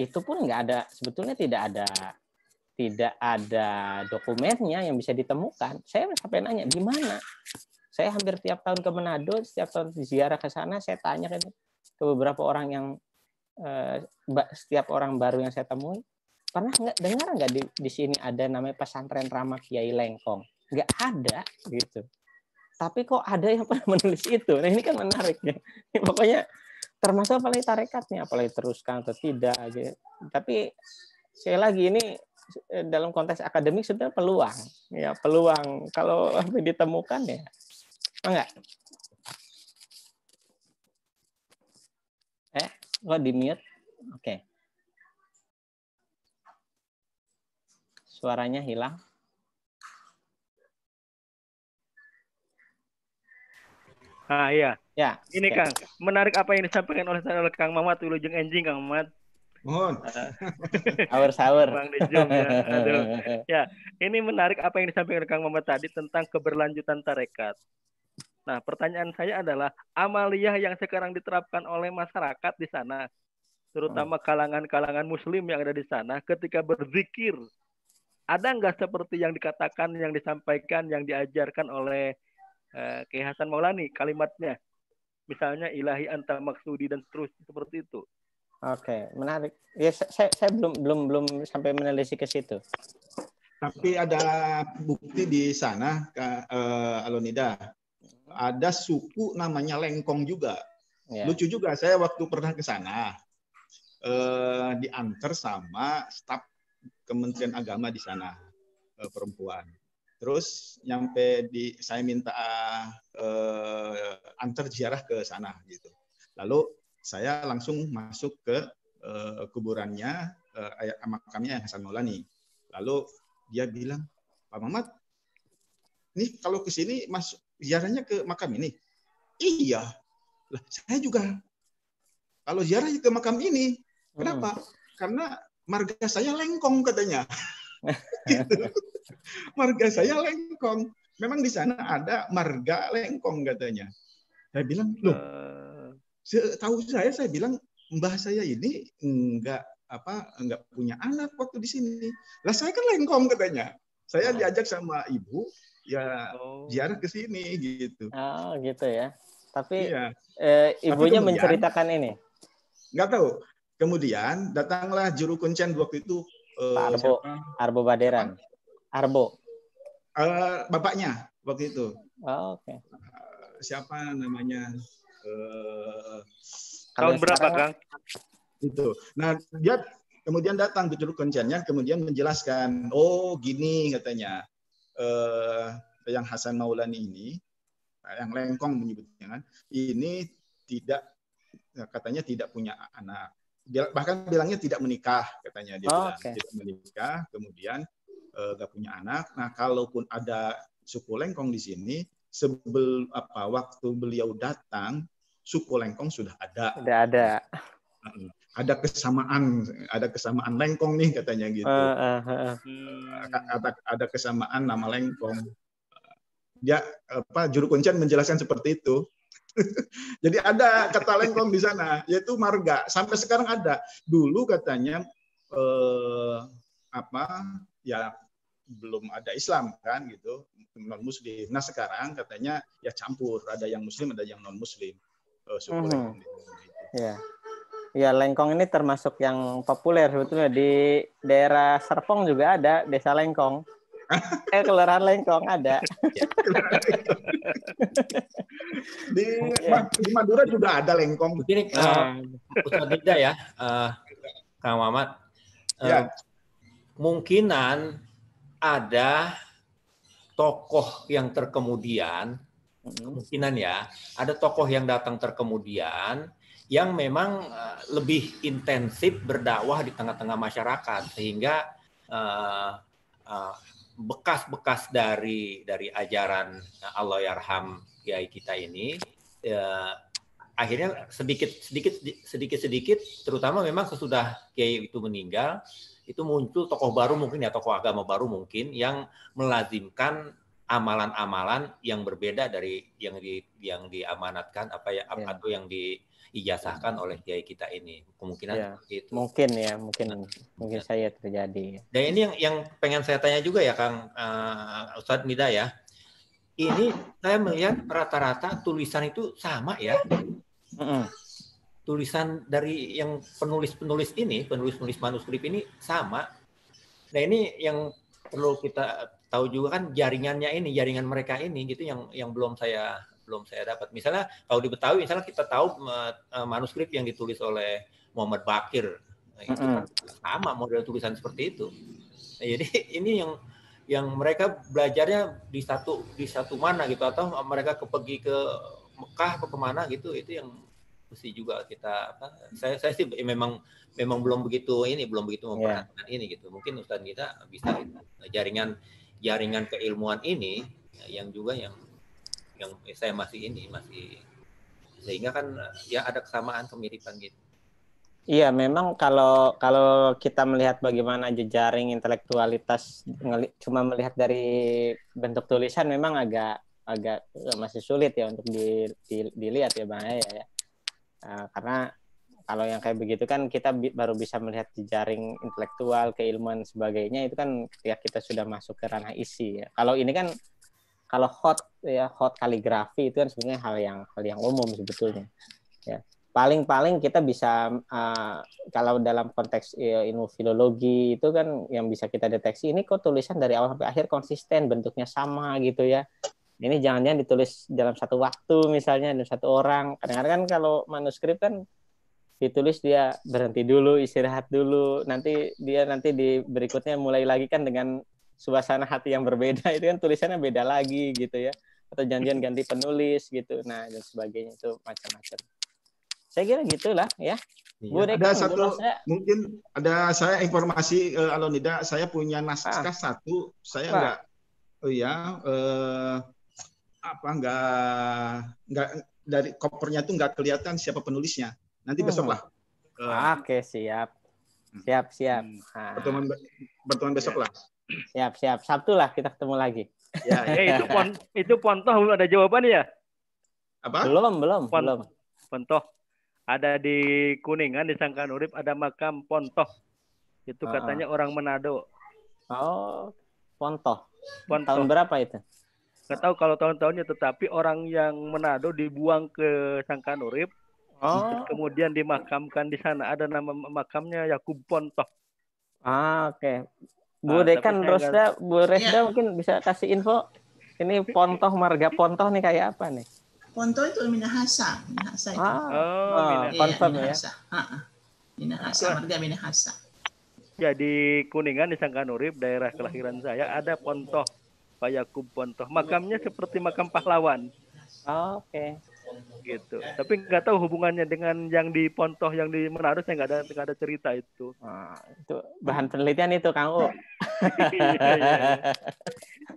itu pun nggak ada sebetulnya tidak ada tidak ada dokumennya yang bisa ditemukan. Saya sampai nanya di mana. Saya hampir tiap tahun ke Manado, setiap tahun ziarah ke sana, saya tanya kan, ke, beberapa orang yang eh, setiap orang baru yang saya temui, pernah nggak dengar nggak di, di sini ada namanya pesantren ramah Kiai Lengkong? Nggak ada gitu. Tapi kok ada yang pernah *laughs* menulis itu? Nah ini kan menarik ya. *laughs* Pokoknya termasuk apalagi tarekatnya, apalagi teruskan atau tidak aja. Gitu. Tapi sekali lagi ini eh, dalam konteks akademik sudah peluang ya peluang kalau *laughs* ditemukan ya enggak eh kok di mute oke okay. Suaranya hilang. Ah iya. Ya. Ini okay. Kang, menarik apa yang disampaikan oleh oleh Kang Mamat Wilujeng Enjing Kang Mamat. Mohon. Hour *laughs* sour. Bang Dijung, ya. *laughs* ya, ini menarik apa yang disampaikan oleh Kang Mamat tadi tentang keberlanjutan tarekat. Nah, pertanyaan saya adalah amaliah yang sekarang diterapkan oleh masyarakat di sana, terutama hmm. kalangan-kalangan muslim yang ada di sana ketika berzikir ada nggak seperti yang dikatakan, yang disampaikan, yang diajarkan oleh uh, Hasan Maulani kalimatnya? Misalnya ilahi anta maksudi dan terus seperti itu. Oke, menarik. Ya saya, saya belum belum belum sampai menelisik ke situ. Tapi ada bukti di sana uh, Alonida. Ada suku namanya Lengkong juga. Yeah. Lucu juga saya waktu pernah ke sana Uh, diantar sama staf Kementerian Agama di sana uh, perempuan. Terus nyampe di saya minta uh, antar ziarah ke sana gitu. Lalu saya langsung masuk ke uh, kuburannya uh, ayah makamnya yang Hasan Maulani. Lalu dia bilang, Pak Mamat, nih kalau ke sini masuk ziarahnya ke makam ini. Iya, lah saya juga kalau ziarah ke makam ini. Kenapa? Hmm. Karena marga saya lengkong katanya. *laughs* gitu. Marga saya lengkong. Memang di sana ada marga lengkong katanya. Saya bilang, loh, eh. tahu saya, saya bilang mbah saya ini enggak apa enggak punya anak waktu di sini. Lah saya kan lengkong katanya. Saya oh. diajak sama ibu ya oh. ke sini gitu. Oh, gitu ya. Tapi iya. eh, ibunya Tapi menceritakan ini. Enggak tahu. Kemudian datanglah juru kuncian waktu itu uh, Arbo siapa? Arbo Baderan. Arbo. Uh, bapaknya waktu itu. Oh, Oke. Okay. Uh, eh, siapa namanya? Uh, Tahun berapa, Kang? Itu. Nah, dia kemudian datang ke juru kencannya kemudian menjelaskan, oh gini katanya, uh, yang Hasan Maulani ini, nah, yang Lengkong menyebutnya kan, ini tidak katanya tidak punya anak bahkan bilangnya tidak menikah katanya dia oh, okay. tidak menikah kemudian eh, nggak uh, punya anak nah kalaupun ada suku lengkong di sini sebel apa waktu beliau datang suku lengkong sudah ada sudah ada ada kesamaan ada kesamaan lengkong nih katanya gitu uh, uh, uh. ada ada kesamaan nama lengkong Ya, apa juru kuncian menjelaskan seperti itu *laughs* Jadi ada kata lengkong di sana, yaitu marga. Sampai sekarang ada. Dulu katanya eh, apa ya belum ada Islam kan gitu non Muslim. Nah sekarang katanya ya campur, ada yang Muslim, ada yang non Muslim. Eh, suku mm -hmm. Ya. Ya, lengkong ini termasuk yang populer sebetulnya di daerah Serpong juga ada desa lengkong. *laughs* eh kelurahan Lengkong ada. *laughs* di, yeah. di Madura juga ada Lengkong. Begini, eh, ah. uh, Dida ya, uh, Kang Mamat. Uh, ya. Mungkinan ada tokoh yang terkemudian, mm-hmm. kemungkinan ya, ada tokoh yang datang terkemudian, yang memang lebih intensif berdakwah di tengah-tengah masyarakat sehingga uh, uh, bekas-bekas dari dari ajaran Allah Yarham Kiai kita ini ya, akhirnya sedikit sedikit sedikit sedikit terutama memang sesudah Kiai itu meninggal itu muncul tokoh baru mungkin ya tokoh agama baru mungkin yang melazimkan amalan-amalan yang berbeda dari yang di yang diamanatkan apa ya, ya. atau yang di ijazahkan oleh kiai kita ini. Kemungkinan ya. itu. Mungkin ya, mungkin nah, mungkin ya. saya terjadi. Dan ini yang yang pengen saya tanya juga ya Kang uh, Ustadz Mida ya. Ini saya melihat rata-rata tulisan itu sama ya. Mm -mm. Tulisan dari yang penulis-penulis ini, penulis-penulis manuskrip ini sama. Nah ini yang perlu kita tahu juga kan jaringannya ini, jaringan mereka ini gitu yang yang belum saya belum saya dapat. Misalnya kalau di Betawi, misalnya kita tahu eh, eh, manuskrip yang ditulis oleh Muhammad Bakir, nah, itu mm -hmm. sama model tulisan seperti itu. Nah, jadi *laughs* ini yang yang mereka belajarnya di satu di satu mana gitu atau mereka pergi ke Mekah atau kemana gitu itu yang mesti juga kita apa saya saya sih memang memang belum begitu ini belum begitu iya. memperhatikan yeah. ini gitu mungkin Ustadz kita bisa eh, jaringan jaringan keilmuan ini yang juga yang yang saya masih ini masih sehingga kan ya ada kesamaan kemiripan gitu. Iya, memang kalau kalau kita melihat bagaimana jejaring intelektualitas cuma melihat dari bentuk tulisan memang agak agak eh, masih sulit ya untuk di, di, dilihat ya Bang ya. ya. Eh, karena kalau yang kayak begitu kan kita bi baru bisa melihat jejaring intelektual, keilmuan sebagainya itu kan ketika kita sudah masuk ke ranah isi ya. Kalau ini kan kalau hot ya hot kaligrafi itu kan sebenarnya hal yang hal yang umum sebetulnya ya paling-paling kita bisa uh, kalau dalam konteks uh, ilmu filologi itu kan yang bisa kita deteksi ini kok tulisan dari awal sampai akhir konsisten bentuknya sama gitu ya ini jangan-jangan ditulis dalam satu waktu misalnya dalam satu orang kadang-kadang kan kalau manuskrip kan ditulis dia berhenti dulu istirahat dulu nanti dia nanti di berikutnya mulai lagi kan dengan suasana hati yang berbeda itu kan tulisannya beda lagi gitu ya atau janjian ganti penulis gitu nah dan sebagainya itu macam-macam saya kira gitulah ya iya. Bu ada ada satu saya... mungkin ada saya informasi uh, Alonida saya punya naskah ah. satu saya Pak. enggak oh ya uh, apa enggak enggak dari kopernya tuh enggak kelihatan siapa penulisnya nanti hmm. besok lah uh, oke siap hmm. siap siap hmm. Ah. pertemuan pertemuan besok iya. lah Siap, siap. Sabtu lah kita ketemu lagi. Ya, ya itu *laughs* pon itu pontoh belum ada jawaban ya? Apa? Belum, belum, pon, belum. Pontoh. Ada di Kuningan di Urip ada makam pontoh. Itu ah. katanya uh -uh. orang Manado. Oh, pontoh. pontoh. Tahun berapa itu? Gak tahu kalau tahun-tahunnya tetapi orang yang Manado dibuang ke Urip. Oh. Kemudian dimakamkan di sana ada nama makamnya Yakub Pontoh. Ah, oke. Okay Bu ah, Dekan Rosda, Bu Resda ya. mungkin bisa kasih info ini Pontoh marga Pontoh nih kayak apa nih? Pontoh itu Minahasa, Minahasa itu. Ah, oh, oh ah, Minahasa. ya. Minahasa. Ya. Ah, Minahasa, marga Minahasa. Jadi Kuningan di Sangkanurip daerah kelahiran saya ada Pontoh Pak Yakub Pontoh. Makamnya seperti makam pahlawan. Oh, Oke. Okay gitu. Tapi nggak tahu hubungannya dengan yang di Pontoh yang di Manado saya nggak ada nggak ada cerita itu. Nah, itu bahan penelitian itu Kang U. *laughs*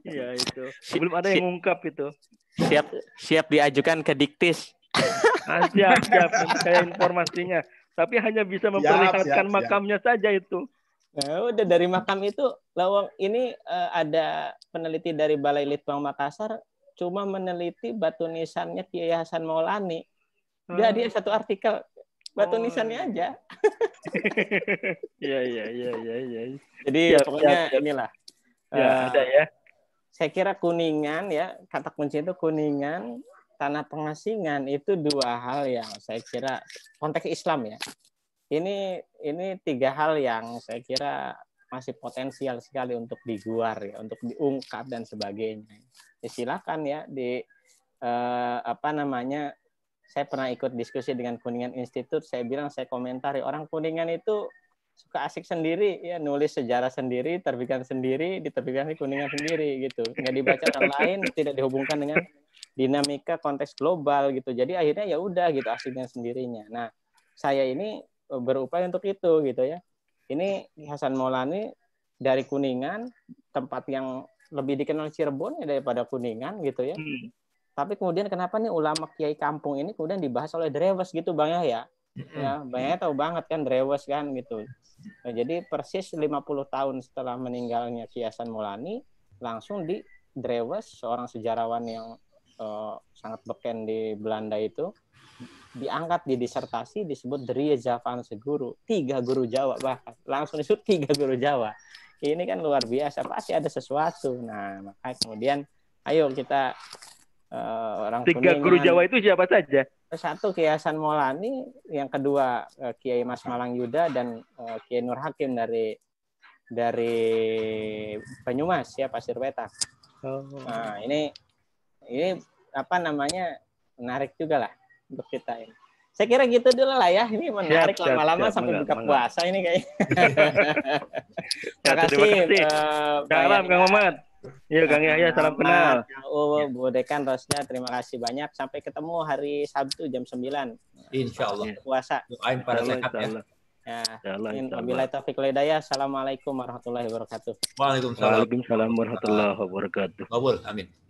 Iya itu. Belum ada yang ngungkap itu. Siap siap diajukan ke Diktis. Nah, *laughs* siap siap saya informasinya. Tapi hanya bisa memperlihatkan makamnya siap. saja itu. Nah, udah dari makam itu lawang ini uh, ada peneliti dari Balai Litbang Makassar cuma meneliti batu nisannya Kiai Hasan Maulani. hmm. dia satu artikel batu oh. nisannya iya. aja. Iya iya iya iya iya. Jadi ya, pokoknya ya, ya. inilah. Ya, uh, ada ya. Saya kira kuningan ya kata kunci itu kuningan tanah pengasingan itu dua hal yang saya kira konteks Islam ya. Ini ini tiga hal yang saya kira masih potensial sekali untuk diguar ya, untuk diungkap dan sebagainya ya silakan ya di eh, apa namanya saya pernah ikut diskusi dengan Kuningan Institute saya bilang saya komentari orang Kuningan itu suka asik sendiri ya nulis sejarah sendiri terbitkan sendiri diterbitkan di Kuningan sendiri gitu nggak dibaca orang lain tidak dihubungkan dengan dinamika konteks global gitu jadi akhirnya ya udah gitu asiknya sendirinya nah saya ini berupaya untuk itu gitu ya ini Hasan Maulani dari Kuningan tempat yang lebih dikenal Cirebon ya daripada Kuningan gitu ya. Hmm. Tapi kemudian kenapa nih ulama kiai kampung ini kemudian dibahas oleh Drewes gitu Bang ya? Ya, hmm. banyak hmm. tahu banget kan Drewes kan gitu. Nah, jadi persis 50 tahun setelah meninggalnya kiasan Mulani langsung di Drewes seorang sejarawan yang uh, sangat beken di Belanda itu diangkat di disertasi disebut Drie Javan Seguru, tiga guru Jawa bahkan langsung disebut tiga guru Jawa ini kan luar biasa pasti ada sesuatu nah maka kemudian ayo kita uh, orang tiga guru Jawa itu siapa saja satu Kiai Hasan Maulani yang kedua uh, Kiai Mas Malang Yuda dan uh, Kiai Nur Hakim dari dari Banyumas ya Pasir Weta oh. nah ini ini apa namanya menarik juga lah untuk kita ini saya kira gitu dulu lah ya. Ini menarik lama-lama sampai buka puasa ini kayaknya. *laughs* Ya, terima kasih. Salam eh, Kang Mamat. Iya, Kang Yahya, salam kenal. Oh, Bu Dekan Rosnya. terima kasih banyak. Sampai ketemu hari Sabtu jam 9. Insya Allah. Puasa. Doain para sehat ya. Ya. Wabillahi Assalamualaikum warahmatullahi wabarakatuh. Waalaikumsalam. Waalaikumsalam warahmatullahi wabarakatuh. Amin.